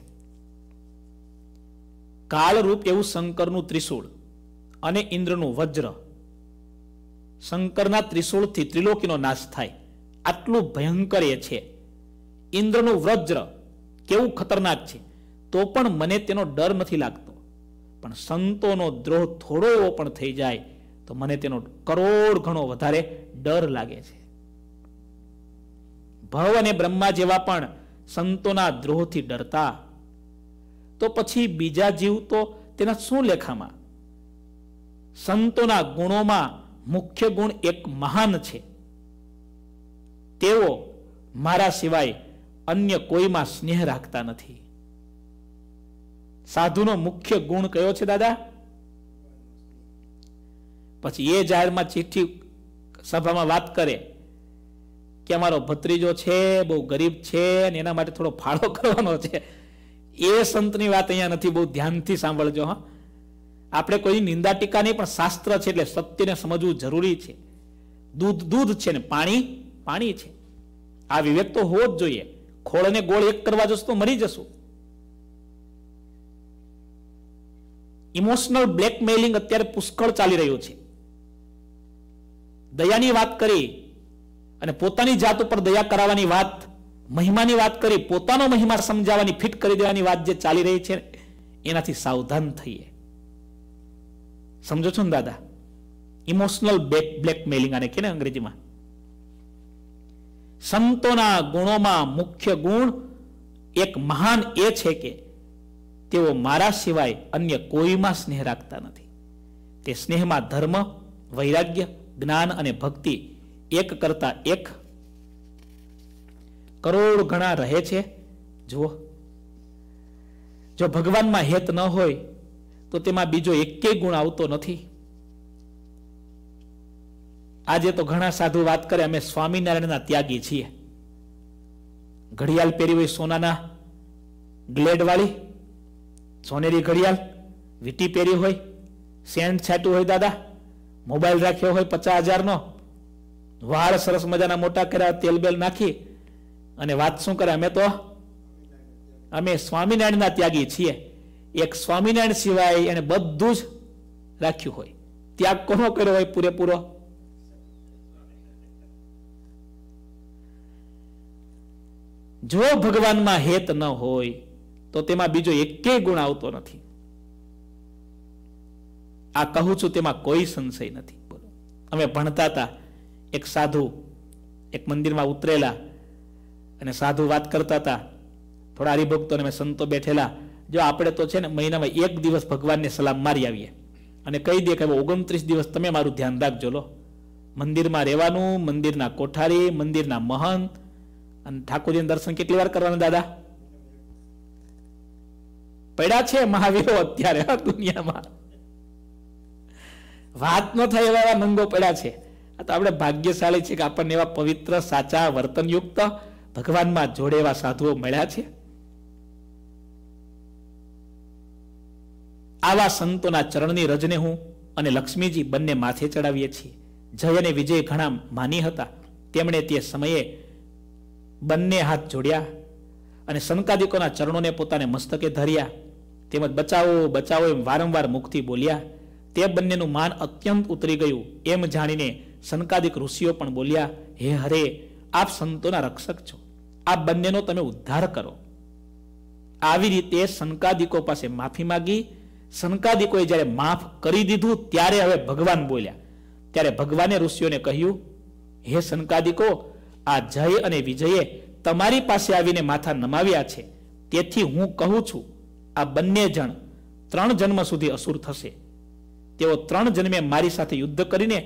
કાળરૂપ એવું શંકરનું ત્રિશૂળ અને ઇન્દ્રનું વજ્ર શંકરના ત્રિશૂળથી ત્રિલોકીનો નાશ થાય આટલું ભયંકર એ છે ઇન્દ્રનું વજ્ર કેવું ખતરનાક છે તો પણ મને તેનો ડર નથી લાગતો પણ સંતોનો દ્રોહ થોડો એવો પણ થઈ જાય તો મને તેનો કરોડ ઘણો વધારે ડર લાગે છે ભવ અને બ્રહ્મા જેવા પણ સંતોના દ્રોહથી ડરતા તો પછી બીજા જીવ તો તેના શું લેખામાં સંતોના ગુણોમાં મુખ્ય ગુણ એક મહાન છે તેઓ મારા સિવાય અન્ય કોઈમાં સ્નેહ રાખતા નથી સાધુનો મુખ્ય ગુણ કયો છે દાદા પછી એ જાહેરમાં ચિઠ્ઠી સભામાં વાત કરે કે અમારો ભત્રીજો છે બહુ ગરીબ છે અને એના માટે થોડો ફાળો કરવાનો છે એ સંતની વાત અહીંયા નથી બહુ ધ્યાનથી સાંભળજો હા આપણે કોઈ નિંદા ટીકા નહીં પણ શાસ્ત્ર છે એટલે સત્યને સમજવું જરૂરી છે દૂધ દૂધ છે ને પાણી પાણી છે આ વિવેક તો હોવો જ જોઈએ ખોળને ગોળ એક કરવા જશો તો મરી જશું ઇમોશનલ બ્લેકમેલિંગ અત્યારે પુષ્કળ ચાલી રહ્યું છે દયાની વાત કરી અને પોતાની જાત ઉપર દયા કરાવવાની વાત મહિમાની વાત કરી પોતાનો મહિમા સમજાવવાની ફિટ કરી દેવાની વાત જે ચાલી રહી છે એનાથી સાવધાન થઈએ સમજો છો ને દાદા ઇમોશનલ બ્લેકમેલિંગ આને કે ને અંગ્રેજીમાં સંતોના ગુણોમાં મુખ્ય ગુણ એક મહાન એ છે કે તેઓ મારા સિવાય અન્ય કોઈમાં સ્નેહ રાખતા નથી તે સ્નેહમાં ધર્મ વૈરાગ્ય જ્ઞાન અને ભક્તિ એક કરતા એક કરોડ ગણા રહે છે જુઓ જો ભગવાનમાં હેત ન હોય તો તેમાં બીજો એકેય ગુણ આવતો નથી આજે તો ઘણા સાધુ વાત કરે અમે સ્વામિનારાયણના ત્યાગી છીએ ઘડિયાળ પહેરી હોય સોનાના ગ્લેડવાળી સોનેરી ઘડિયાળ વીટી પહેરી હોય સેન્ટ છાટું હોય દાદા મોબાઈલ રાખ્યો હોય પચાસ હજારનો વાળ સરસ મજાના મોટા કર્યા તેલ બેલ નાખી અને વાત શું કરે અમે તો અમે સ્વામિનારાયણના ત્યાગી છીએ એક સ્વામિનારાયણ સિવાય એને બધું જ રાખ્યું હોય ત્યાગ કોનો કર્યો હોય પૂરેપૂરો જો ભગવાનમાં હેત ન હોય તો તેમાં બીજો એકેય ગુણ આવતો નથી આ કહું છું તેમાં કોઈ સંશય નથી બોલો અમે ભણતા હતા એક સાધુ એક મંદિરમાં ઉતરેલા અને સાધુ વાત કરતા હતા થોડા હરિભક્તો અને સંતો બેઠેલા જો આપણે તો છે ને મહિનામાં એક દિવસ ભગવાનને સલામ મારી આવીએ અને કહી દે કે ઓગણત્રીસ દિવસ તમે મારું ધ્યાન રાખજો લો મંદિરમાં રહેવાનું મંદિરના કોઠારી મંદિરના મહંત અને ઠાકોરજીના દર્શન કેટલી વાર કરવાના દાદા પડ્યા છે મહાવીરો અત્યારે દુનિયામાં વાત ન થાય એવા એવા નંગો પડ્યા છે આ તો આપણે ભાગ્યશાળી છે કે આપણને એવા પવિત્ર સાચા વર્તનયુક્ત ભગવાનમાં જોડે એવા સાધુઓ મળ્યા છે આવા સંતોના ચરણની રજને હું અને લક્ષ્મીજી બંને માથે ચડાવીએ છીએ જય અને વિજય ઘણા માની હતા તેમણે તે સમયે બંને હાથ જોડ્યા અને સંકાદિકોના ચરણોને પોતાને મસ્તકે ધર્યા તેમજ બચાવો બચાવો એમ વારંવાર મુખથી બોલ્યા તે બંનેનું માન અત્યંત ઉતરી ગયું એમ જાણીને શંકાદિક ઋષિઓ પણ બોલ્યા હે હરે આપ સંતોના રક્ષક છો આ બંનેનો તમે ઉદ્ધાર કરો આવી રીતે શંકાદિકો પાસે માફી માગી શનકાદિકોએ જ્યારે માફ કરી દીધું ત્યારે હવે ભગવાન બોલ્યા ત્યારે ભગવાને ઋષિઓને કહ્યું હે શનકાદિકો આ જય અને વિજયે તમારી પાસે આવીને માથા નમાવ્યા છે તેથી હું કહું છું આ બંને જણ ત્રણ જન્મ સુધી અસુર થશે તેઓ ત્રણ જન્મે મારી સાથે યુદ્ધ કરીને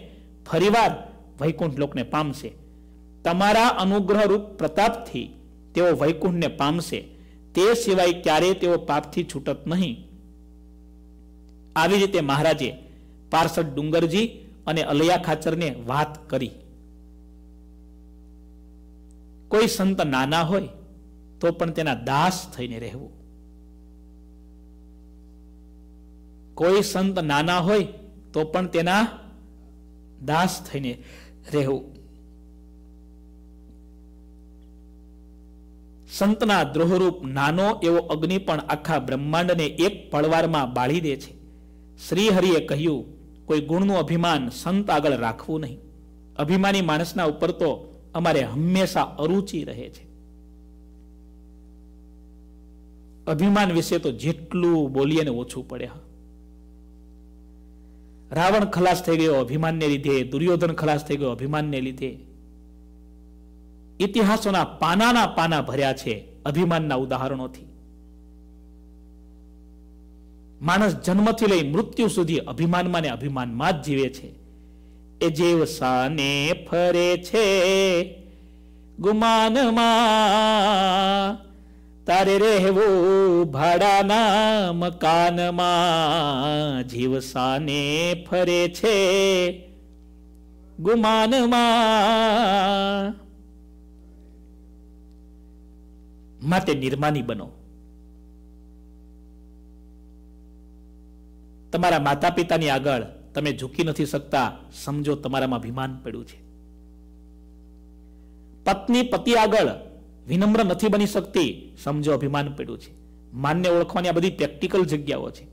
ફરીવાર વૈકુંઠ લોકને પામશે તમારા અનુગ્રહ અનુગ્રહરૂપ પ્રતાપથી તેઓ વૈકુંઠને પામશે તે સિવાય ક્યારે તેઓ પાપથી છૂટત નહીં આવી રીતે મહારાજે પાર્ષદ ડુંગરજી અને અલૈયા ખાચરને વાત કરી કોઈ સંત નાના હોય તો પણ તેના દાસ થઈને રહેવું કોઈ સંત નાના હોય તો પણ તેના દાસ થઈને રહેવું સંતના દ્રોહરૂપ નાનો એવો અગ્નિ પણ આખા બ્રહ્માંડને એક પળવારમાં બાળી દે છે શ્રીહરિએ કહ્યું કોઈ ગુણનું અભિમાન સંત આગળ રાખવું નહીં અભિમાની માણસના ઉપર તો અમારે હંમેશા અરુચિ રહે છે અભિમાન વિશે તો જેટલું બોલીએ ને ઓછું પડે હા રાવણ ખલાસ થઈ ગયો અભિમાનને લીધે દુર્યોધન ખલાસ થઈ ગયો અભિમાનને લીધે ઇતિહાસોના પાનાના પાના ભર્યા છે અભિમાનના ઉદાહરણોથી માણસ જન્મથી લઈ મૃત્યુ સુધી અભિમાનમાં ને અભિમાનમાં જ જીવે છે એ જીવ સાને ફરે છે ગુમાનમાં તારે રહેવું ભાડાના મકાનમાં જીવસાને ફરે છે ગુમાનમાં માટે નિર્માની બનો તમારા માતા પિતાની આગળ તમે ઝૂકી નથી શકતા સમજો તમારામાં અભિમાન પડ્યું છે પત્ની પતિ આગળ વિનમ્ર નથી બની શકતી સમજો અભિમાન પડ્યું છે માનને ઓળખવાની આ બધી પ્રેક્ટિકલ જગ્યાઓ છે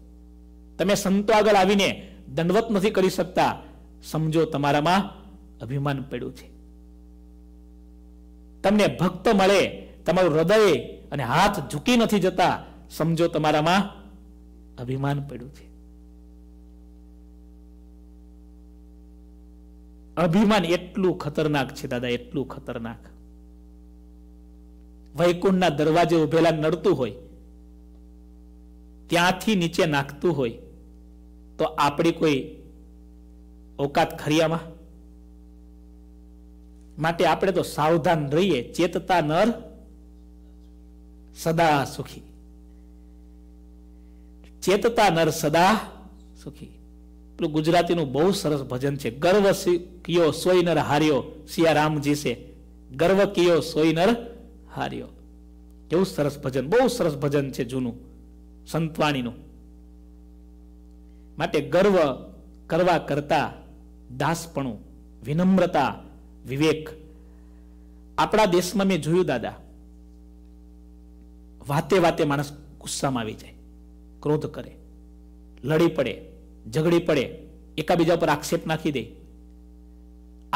તમે સંતો આગળ આવીને દંડવત નથી કરી શકતા સમજો તમારામાં અભિમાન પડ્યું છે તમને ભક્ત મળે તમારું હૃદય અને હાથ ઝૂકી નથી જતા સમજો તમારામાં અભિમાન પડ્યું છે અભિમાન એટલું ખતરનાક છે દાદા એટલું ખતરનાક વૈકુંઠના દરવાજે ઉભેલા નડતું હોય ત્યાંથી નીચે નાખતું હોય તો આપણી કોઈ ઓકાત ખરિયામાં માટે આપણે તો સાવધાન રહીએ ચેતતા નર સદા સુખી ચેતતા નર સદા સુખી પેલું ગુજરાતીનું બહુ સરસ ભજન છે ગર્વ કિયો સોય નર હાર્યો સિયા રામજી છે ગર્વ કિયો સોઈ નર હાર્યો કેવું સરસ ભજન બહુ સરસ ભજન છે જૂનું સંતવાણીનું માટે ગર્વ કરવા કરતા દાસપણું વિનમ્રતા વિવેક આપણા દેશમાં મેં જોયું દાદા વાતે વાતે માણસ ગુસ્સામાં આવી જાય ક્રોધ કરે લડી પડે ઝઘડી પડે એકાબીજા પર આક્ષેપ નાખી દે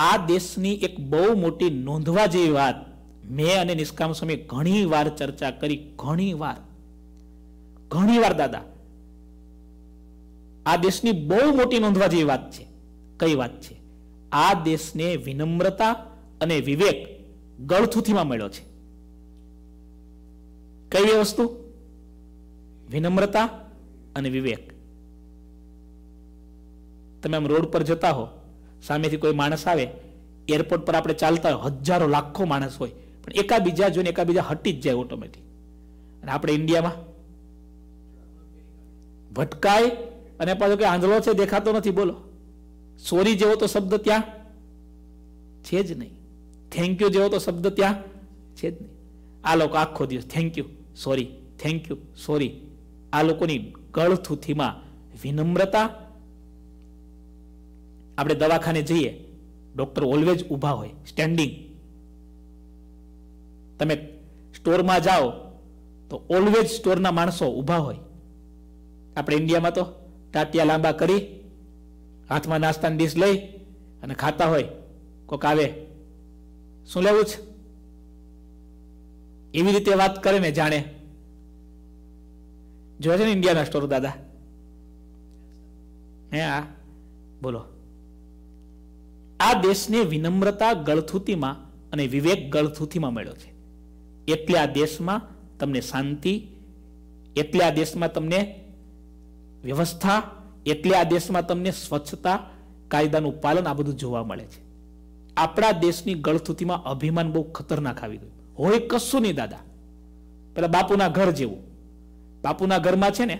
આ દેશની એક બહુ મોટી નોંધવા જેવી વાત મેં અને નિષ્કામ સ્વામી ઘણી વાર ચર્ચા કરી ઘણી વાર ઘણી વાર દાદા આ દેશની બહુ મોટી નોંધવા જેવી વાત છે કઈ વાત છે આ દેશને વિનમ્રતા અને વિવેક ગળથુથીમાં મળ્યો છે કઈ વસ્તુ વિનમ્રતા અને વિવેક તમે આમ રોડ પર જતા હો સામેથી કોઈ માણસ આવે એરપોર્ટ પર આપણે ચાલતા હોય હજારો લાખો માણસ હોય પણ એકાબીજા જોઈને એકાબીજા હટી જ જાય ઓટોમેટિક અને આપણે ઇન્ડિયામાં ભટકાય અને પાછો કે આંધળો છે દેખાતો નથી બોલો સોરી જેવો તો શબ્દ ત્યાં છે જ નહીં થેન્ક યુ જેવો તો શબ્દ ત્યાં છે જ નહીં આ લોકો આખો દિવસ thank you sorry thank you sorry આ લોકોની ગળથુથીમાં વિનમ્રતા આપણે દવાખાને જઈએ ડૉક્ટર ઓલવેઝ ઊભા હોય સ્ટેન્ડિંગ તમે સ્ટોરમાં જાઓ તો ઓલવેજ સ્ટોરના માણસો ઊભા હોય આપણે ઇન્ડિયામાં તો ટાટિયા લાંબા કરી હાથમાં નાસ્તાની ડીશ લઈ અને ખાતા હોય કોક આવે શું લેવું છે એવી રીતે વાત કરે ને જાણે જોયા છે ને ઇન્ડિયાના સ્ટોર દાદા હે આ બોલો આ દેશને વિનમ્રતા ગળથુતીમાં અને વિવેક ગળથુથીમાં મળ્યો છે એટલે આ દેશમાં તમને શાંતિ એટલે આ દેશમાં તમને વ્યવસ્થા એટલે આ દેશમાં તમને સ્વચ્છતા કાયદાનું પાલન આ બધું જોવા મળે છે આપણા દેશની ગળથુતીમાં અભિમાન બહુ ખતરનાક આવી ગયું હોય કશું નહીં દાદા પેલા બાપુના ઘર જેવું બાપુના ઘરમાં છે ને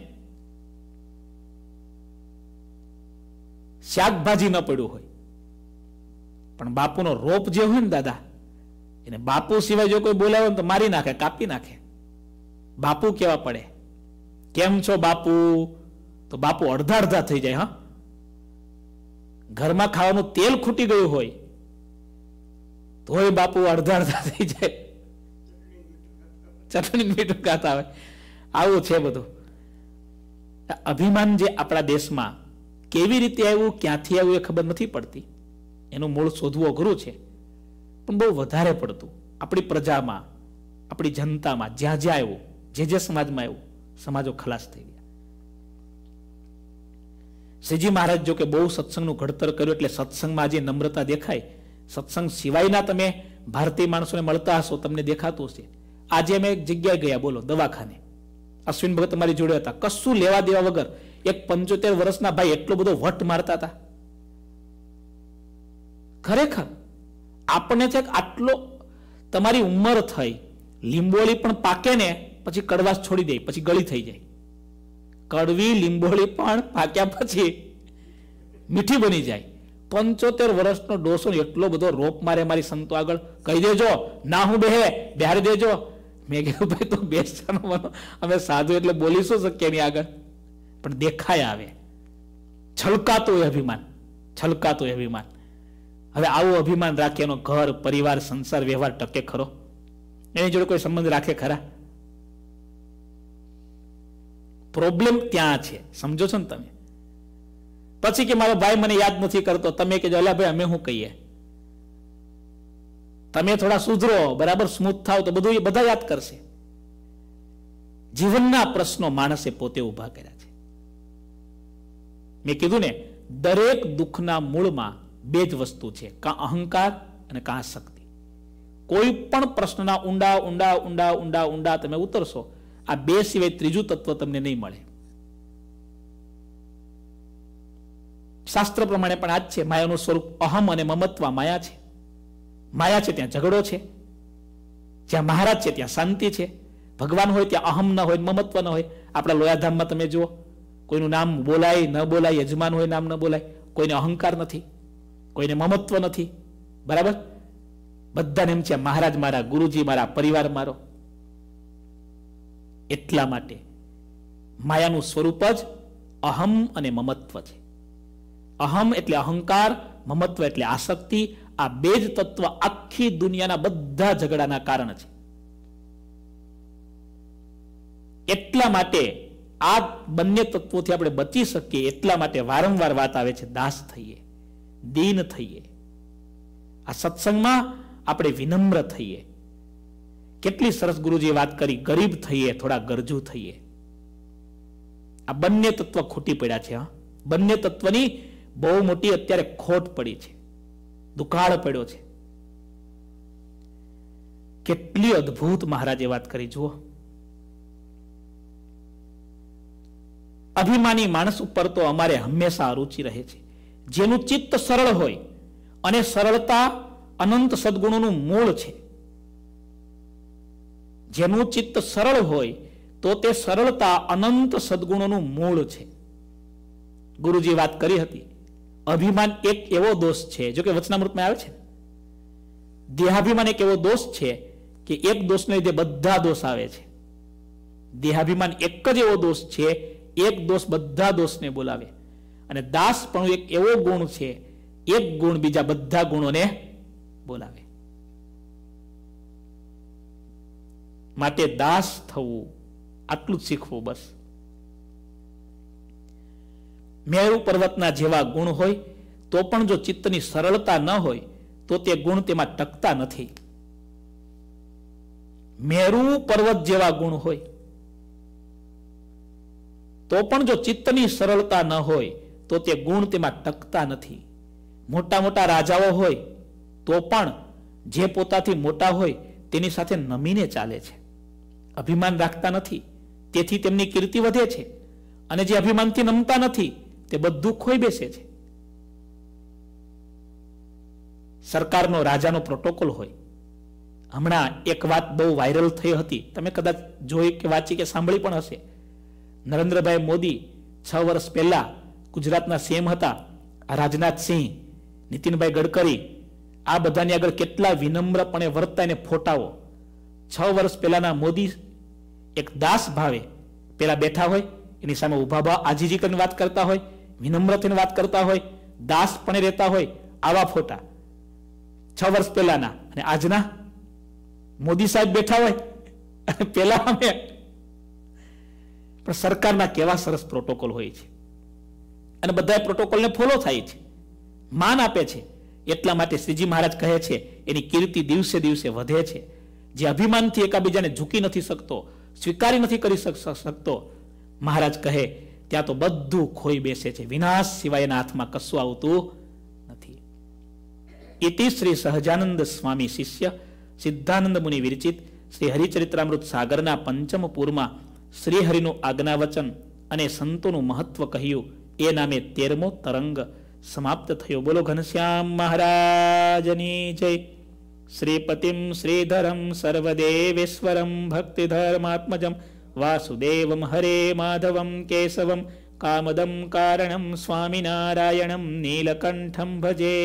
શાકભાજી ન પડ્યું હોય પણ બાપુનો રોપ જે હોય ને દાદા અને બાપુ સિવાય જો કોઈ બોલાવે તો મારી નાખે કાપી નાખે બાપુ કેવા પડે કેમ છો બાપુ તો બાપુ અડધા અડધા થઈ જાય હા ઘરમાં ખાવાનું તેલ ખૂટી ગયું હોય તોય બાપુ અડધા અડધા થઈ જાય ચટણી મીઠું ખાતા હોય આવું છે બધું અભિમાન જે આપણા દેશમાં કેવી રીતે આવ્યું ક્યાંથી આવ્યું એ ખબર નથી પડતી એનું મૂળ શોધવું અઘરું છે પણ બહુ વધારે પડતું આપણી પ્રજામાં આપણી જનતામાં જ્યાં જ્યાં આવ્યો જે જે સમાજમાં આવ્યો સમાજો ખલાસ થઈ ગયા શ્રીજી મહારાજ જો કે બહુ સત્સંગનું ઘડતર કર્યું એટલે સત્સંગમાં જે નમ્રતા દેખાય સત્સંગ સિવાયના તમે ભારતીય માણસોને મળતા હશો તમને દેખાતું હશે આજે અમે એક જગ્યાએ ગયા બોલો દવાખાને અશ્વિન ભગત તમારી જોડે હતા કશું લેવા દેવા વગર એક પંચોતેર વર્ષના ભાઈ એટલો બધો વટ મારતા હતા ખરેખર આપણને છે આટલો તમારી ઉંમર થઈ લીંબોળી પણ પાકે ને પછી કડવાશ છોડી દે પછી ગળી થઈ જાય કડવી લીંબોળી પણ પાક્યા પછી મીઠી બની જાય પંચોતેર વર્ષનો ડોસો એટલો બધો રોપ મારે મારી સંતો આગળ કહી દેજો ના હું બેહે બહાર દેજો મેં કીધું ભાઈ તું બેસવાનો મનો અમે સાધુ એટલે બોલીશું શું શકીએ એની આગળ પણ દેખાય આવે છલકાતું એ અભિમાન છલકાતું એ અભિમાન હવે આવું અભિમાન રાખે એનો ઘર પરિવાર સંસાર વ્યવહાર ટકે ખરો એની જોડે કોઈ સંબંધ રાખે ખરા પ્રોબ્લેમ ત્યાં છે સમજો છો ને તમે પછી કે મારો ભાઈ મને યાદ નથી કરતો તમે કે અલ્યા ભાઈ અમે શું કહીએ તમે થોડા સુધરો બરાબર સ્મૂથ થાવ તો બધું એ બધા યાદ કરશે જીવનના પ્રશ્નો માણસે પોતે ઉભા કર્યા છે મેં કીધું ને દરેક દુઃખના મૂળમાં બે જ વસ્તુ છે કાં અહંકાર અને કાં શક્તિ કોઈ પણ પ્રશ્નના ઊંડા ઊંડા ઊંડા ઊંડા ઊંડા તમે ઉતરશો આ બે સિવાય ત્રીજું તત્વ તમને નહીં મળે શાસ્ત્ર પ્રમાણે પણ આ જ છે માયાનું સ્વરૂપ અહમ અને મમત્વા માયા છે માયા છે ત્યાં ઝઘડો છે જ્યાં મહારાજ છે ત્યાં શાંતિ છે ભગવાન હોય ત્યાં અહમ ન હોય મમત્વ ન હોય આપણા લોયાધામમાં તમે જુઓ કોઈનું નામ બોલાય ન બોલાય યજમાન હોય નામ ન બોલાય કોઈને અહંકાર નથી કોઈને મમત્વ નથી બરાબર બધાને એમ છે મહારાજ મારા ગુરુજી મારા પરિવાર મારો એટલા માટે માયાનું સ્વરૂપ જ અહમ અને મમત્વ છે અહમ એટલે અહંકાર મમત્વ એટલે આસક્તિ આ બે જ તત્વ આખી દુનિયાના બધા ઝઘડાના કારણ છે એટલા માટે આ બંને તત્વોથી આપણે બચી શકીએ એટલા માટે વારંવાર વાત આવે છે દાસ થઈએ દીન થઈએ આ સત્સંગમાં આપણે વિનમ્ર થઈએ કેટલી સરસ ગુરુજીએ વાત કરી ગરીબ થઈએ થોડા ગરજુ થઈએ આ બંને તત્વ ખૂટી પડ્યા છે બંને તત્વની બહુ મોટી અત્યારે ખોટ પડી છે દુકાળ પડ્યો છે કેટલી અદભુત મહારાજે વાત કરી જુઓ અભિમાની માણસ ઉપર તો અમારે હંમેશા અરુચિ રહે છે જેનું ચિત્ત સરળ હોય અને સરળતા અનંત સદગુણોનું મૂળ છે જેનું ચિત્ત સરળ હોય તો તે સરળતા અનંત સદગુણોનું મૂળ છે ગુરુજી વાત કરી હતી અભિમાન એક એવો દોષ છે જો કે વચનામૃતમાં આવે છે દેહાભિમાન એક એવો દોષ છે કે એક દોષને લીધે બધા દોષ આવે છે દેહાભિમાન એક જ એવો દોષ છે એક દોષ બધા દોષને બોલાવે અને દાસપણું એક એવો ગુણ છે એક ગુણ બીજા બધા ગુણોને બોલાવે માટે દાસ થવું આટલું જ શીખવું બસ મેરુ પર્વતના જેવા ગુણ હોય તો પણ જો ચિત્તની સરળતા ન હોય તો તે ગુણ તેમાં ટકતા નથી મેરુ પર્વત જેવા ગુણ હોય તો પણ જો ચિત્તની સરળતા ન હોય તો તે ગુણ તેમાં ટકતા નથી મોટા મોટા રાજાઓ હોય તો પણ જે પોતાથી મોટા હોય તેની સાથે નમીને ચાલે છે અભિમાન રાખતા નથી તેથી તેમની કીર્તિ વધે છે અને જે અભિમાનથી નમતા નથી તે બધું ખોઈ બેસે છે સરકારનો રાજાનો પ્રોટોકોલ હોય હમણાં એક વાત બહુ વાયરલ થઈ હતી તમે કદાચ જોઈ કે વાંચી કે સાંભળી પણ હશે નરેન્દ્રભાઈ મોદી છ વર્ષ પહેલા ગુજરાતના સેમ હતા રાજનાથસિંહ નીતિનભાઈ ગડકરી આ બધાની આગળ કેટલા વિનમ્રપણે વર્તતા એને ફોટાઓ છ વર્ષ પહેલાના મોદી એક દાસ ભાવે પેલા બેઠા હોય એની સામે ઉભા ભાવ આજીજી કરીને વાત કરતા હોય વિનમ્રતાની વાત કરતા હોય દાસપણે રહેતા હોય આવા ફોટા છ વર્ષ પહેલાના અને આજના મોદી સાહેબ બેઠા હોય પેલા અમે પણ સરકારના કેવા સરસ પ્રોટોકોલ હોય છે અને બધા પ્રોટોકોલને ફોલો થાય છે માન આપે છે એટલા માટે શ્રીજી મહારાજ કહે છે એની કીર્તિ દિવસે દિવસે વધે છે જે અભિમાનથી એકાબીજાને ઝૂકી નથી શકતો સ્વીકારી નથી કરી શકતો મહારાજ કહે ત્યાં તો બધું ખોઈ બેસે છે વિનાશ સિવાય એના હાથમાં કશું આવતું નથી ઇતિ શ્રી સહજાનંદ સ્વામી શિષ્ય સિદ્ધાનંદ મુનિ વિરચિત શ્રી હરિચરિત્રામૃત સાગરના પંચમ પૂરમાં શ્રીહરિનું આજ્ઞાવચન અને સંતોનું મહત્વ કહ્યું એ નામે તેરમો તરંગ સમાપ્ત થયો બોલો ઘનશ્યામ મહારાજની જય શ્રીપતિમ શ્રીધરમ સર્વદેવેશ્વરમ ભક્તિધર્માત્મજમ વાસુદેવમ હરે માધવમ કેશવમ કામદમ કારણમ સ્વામિનારાયણમ નીલકંઠમ ભજે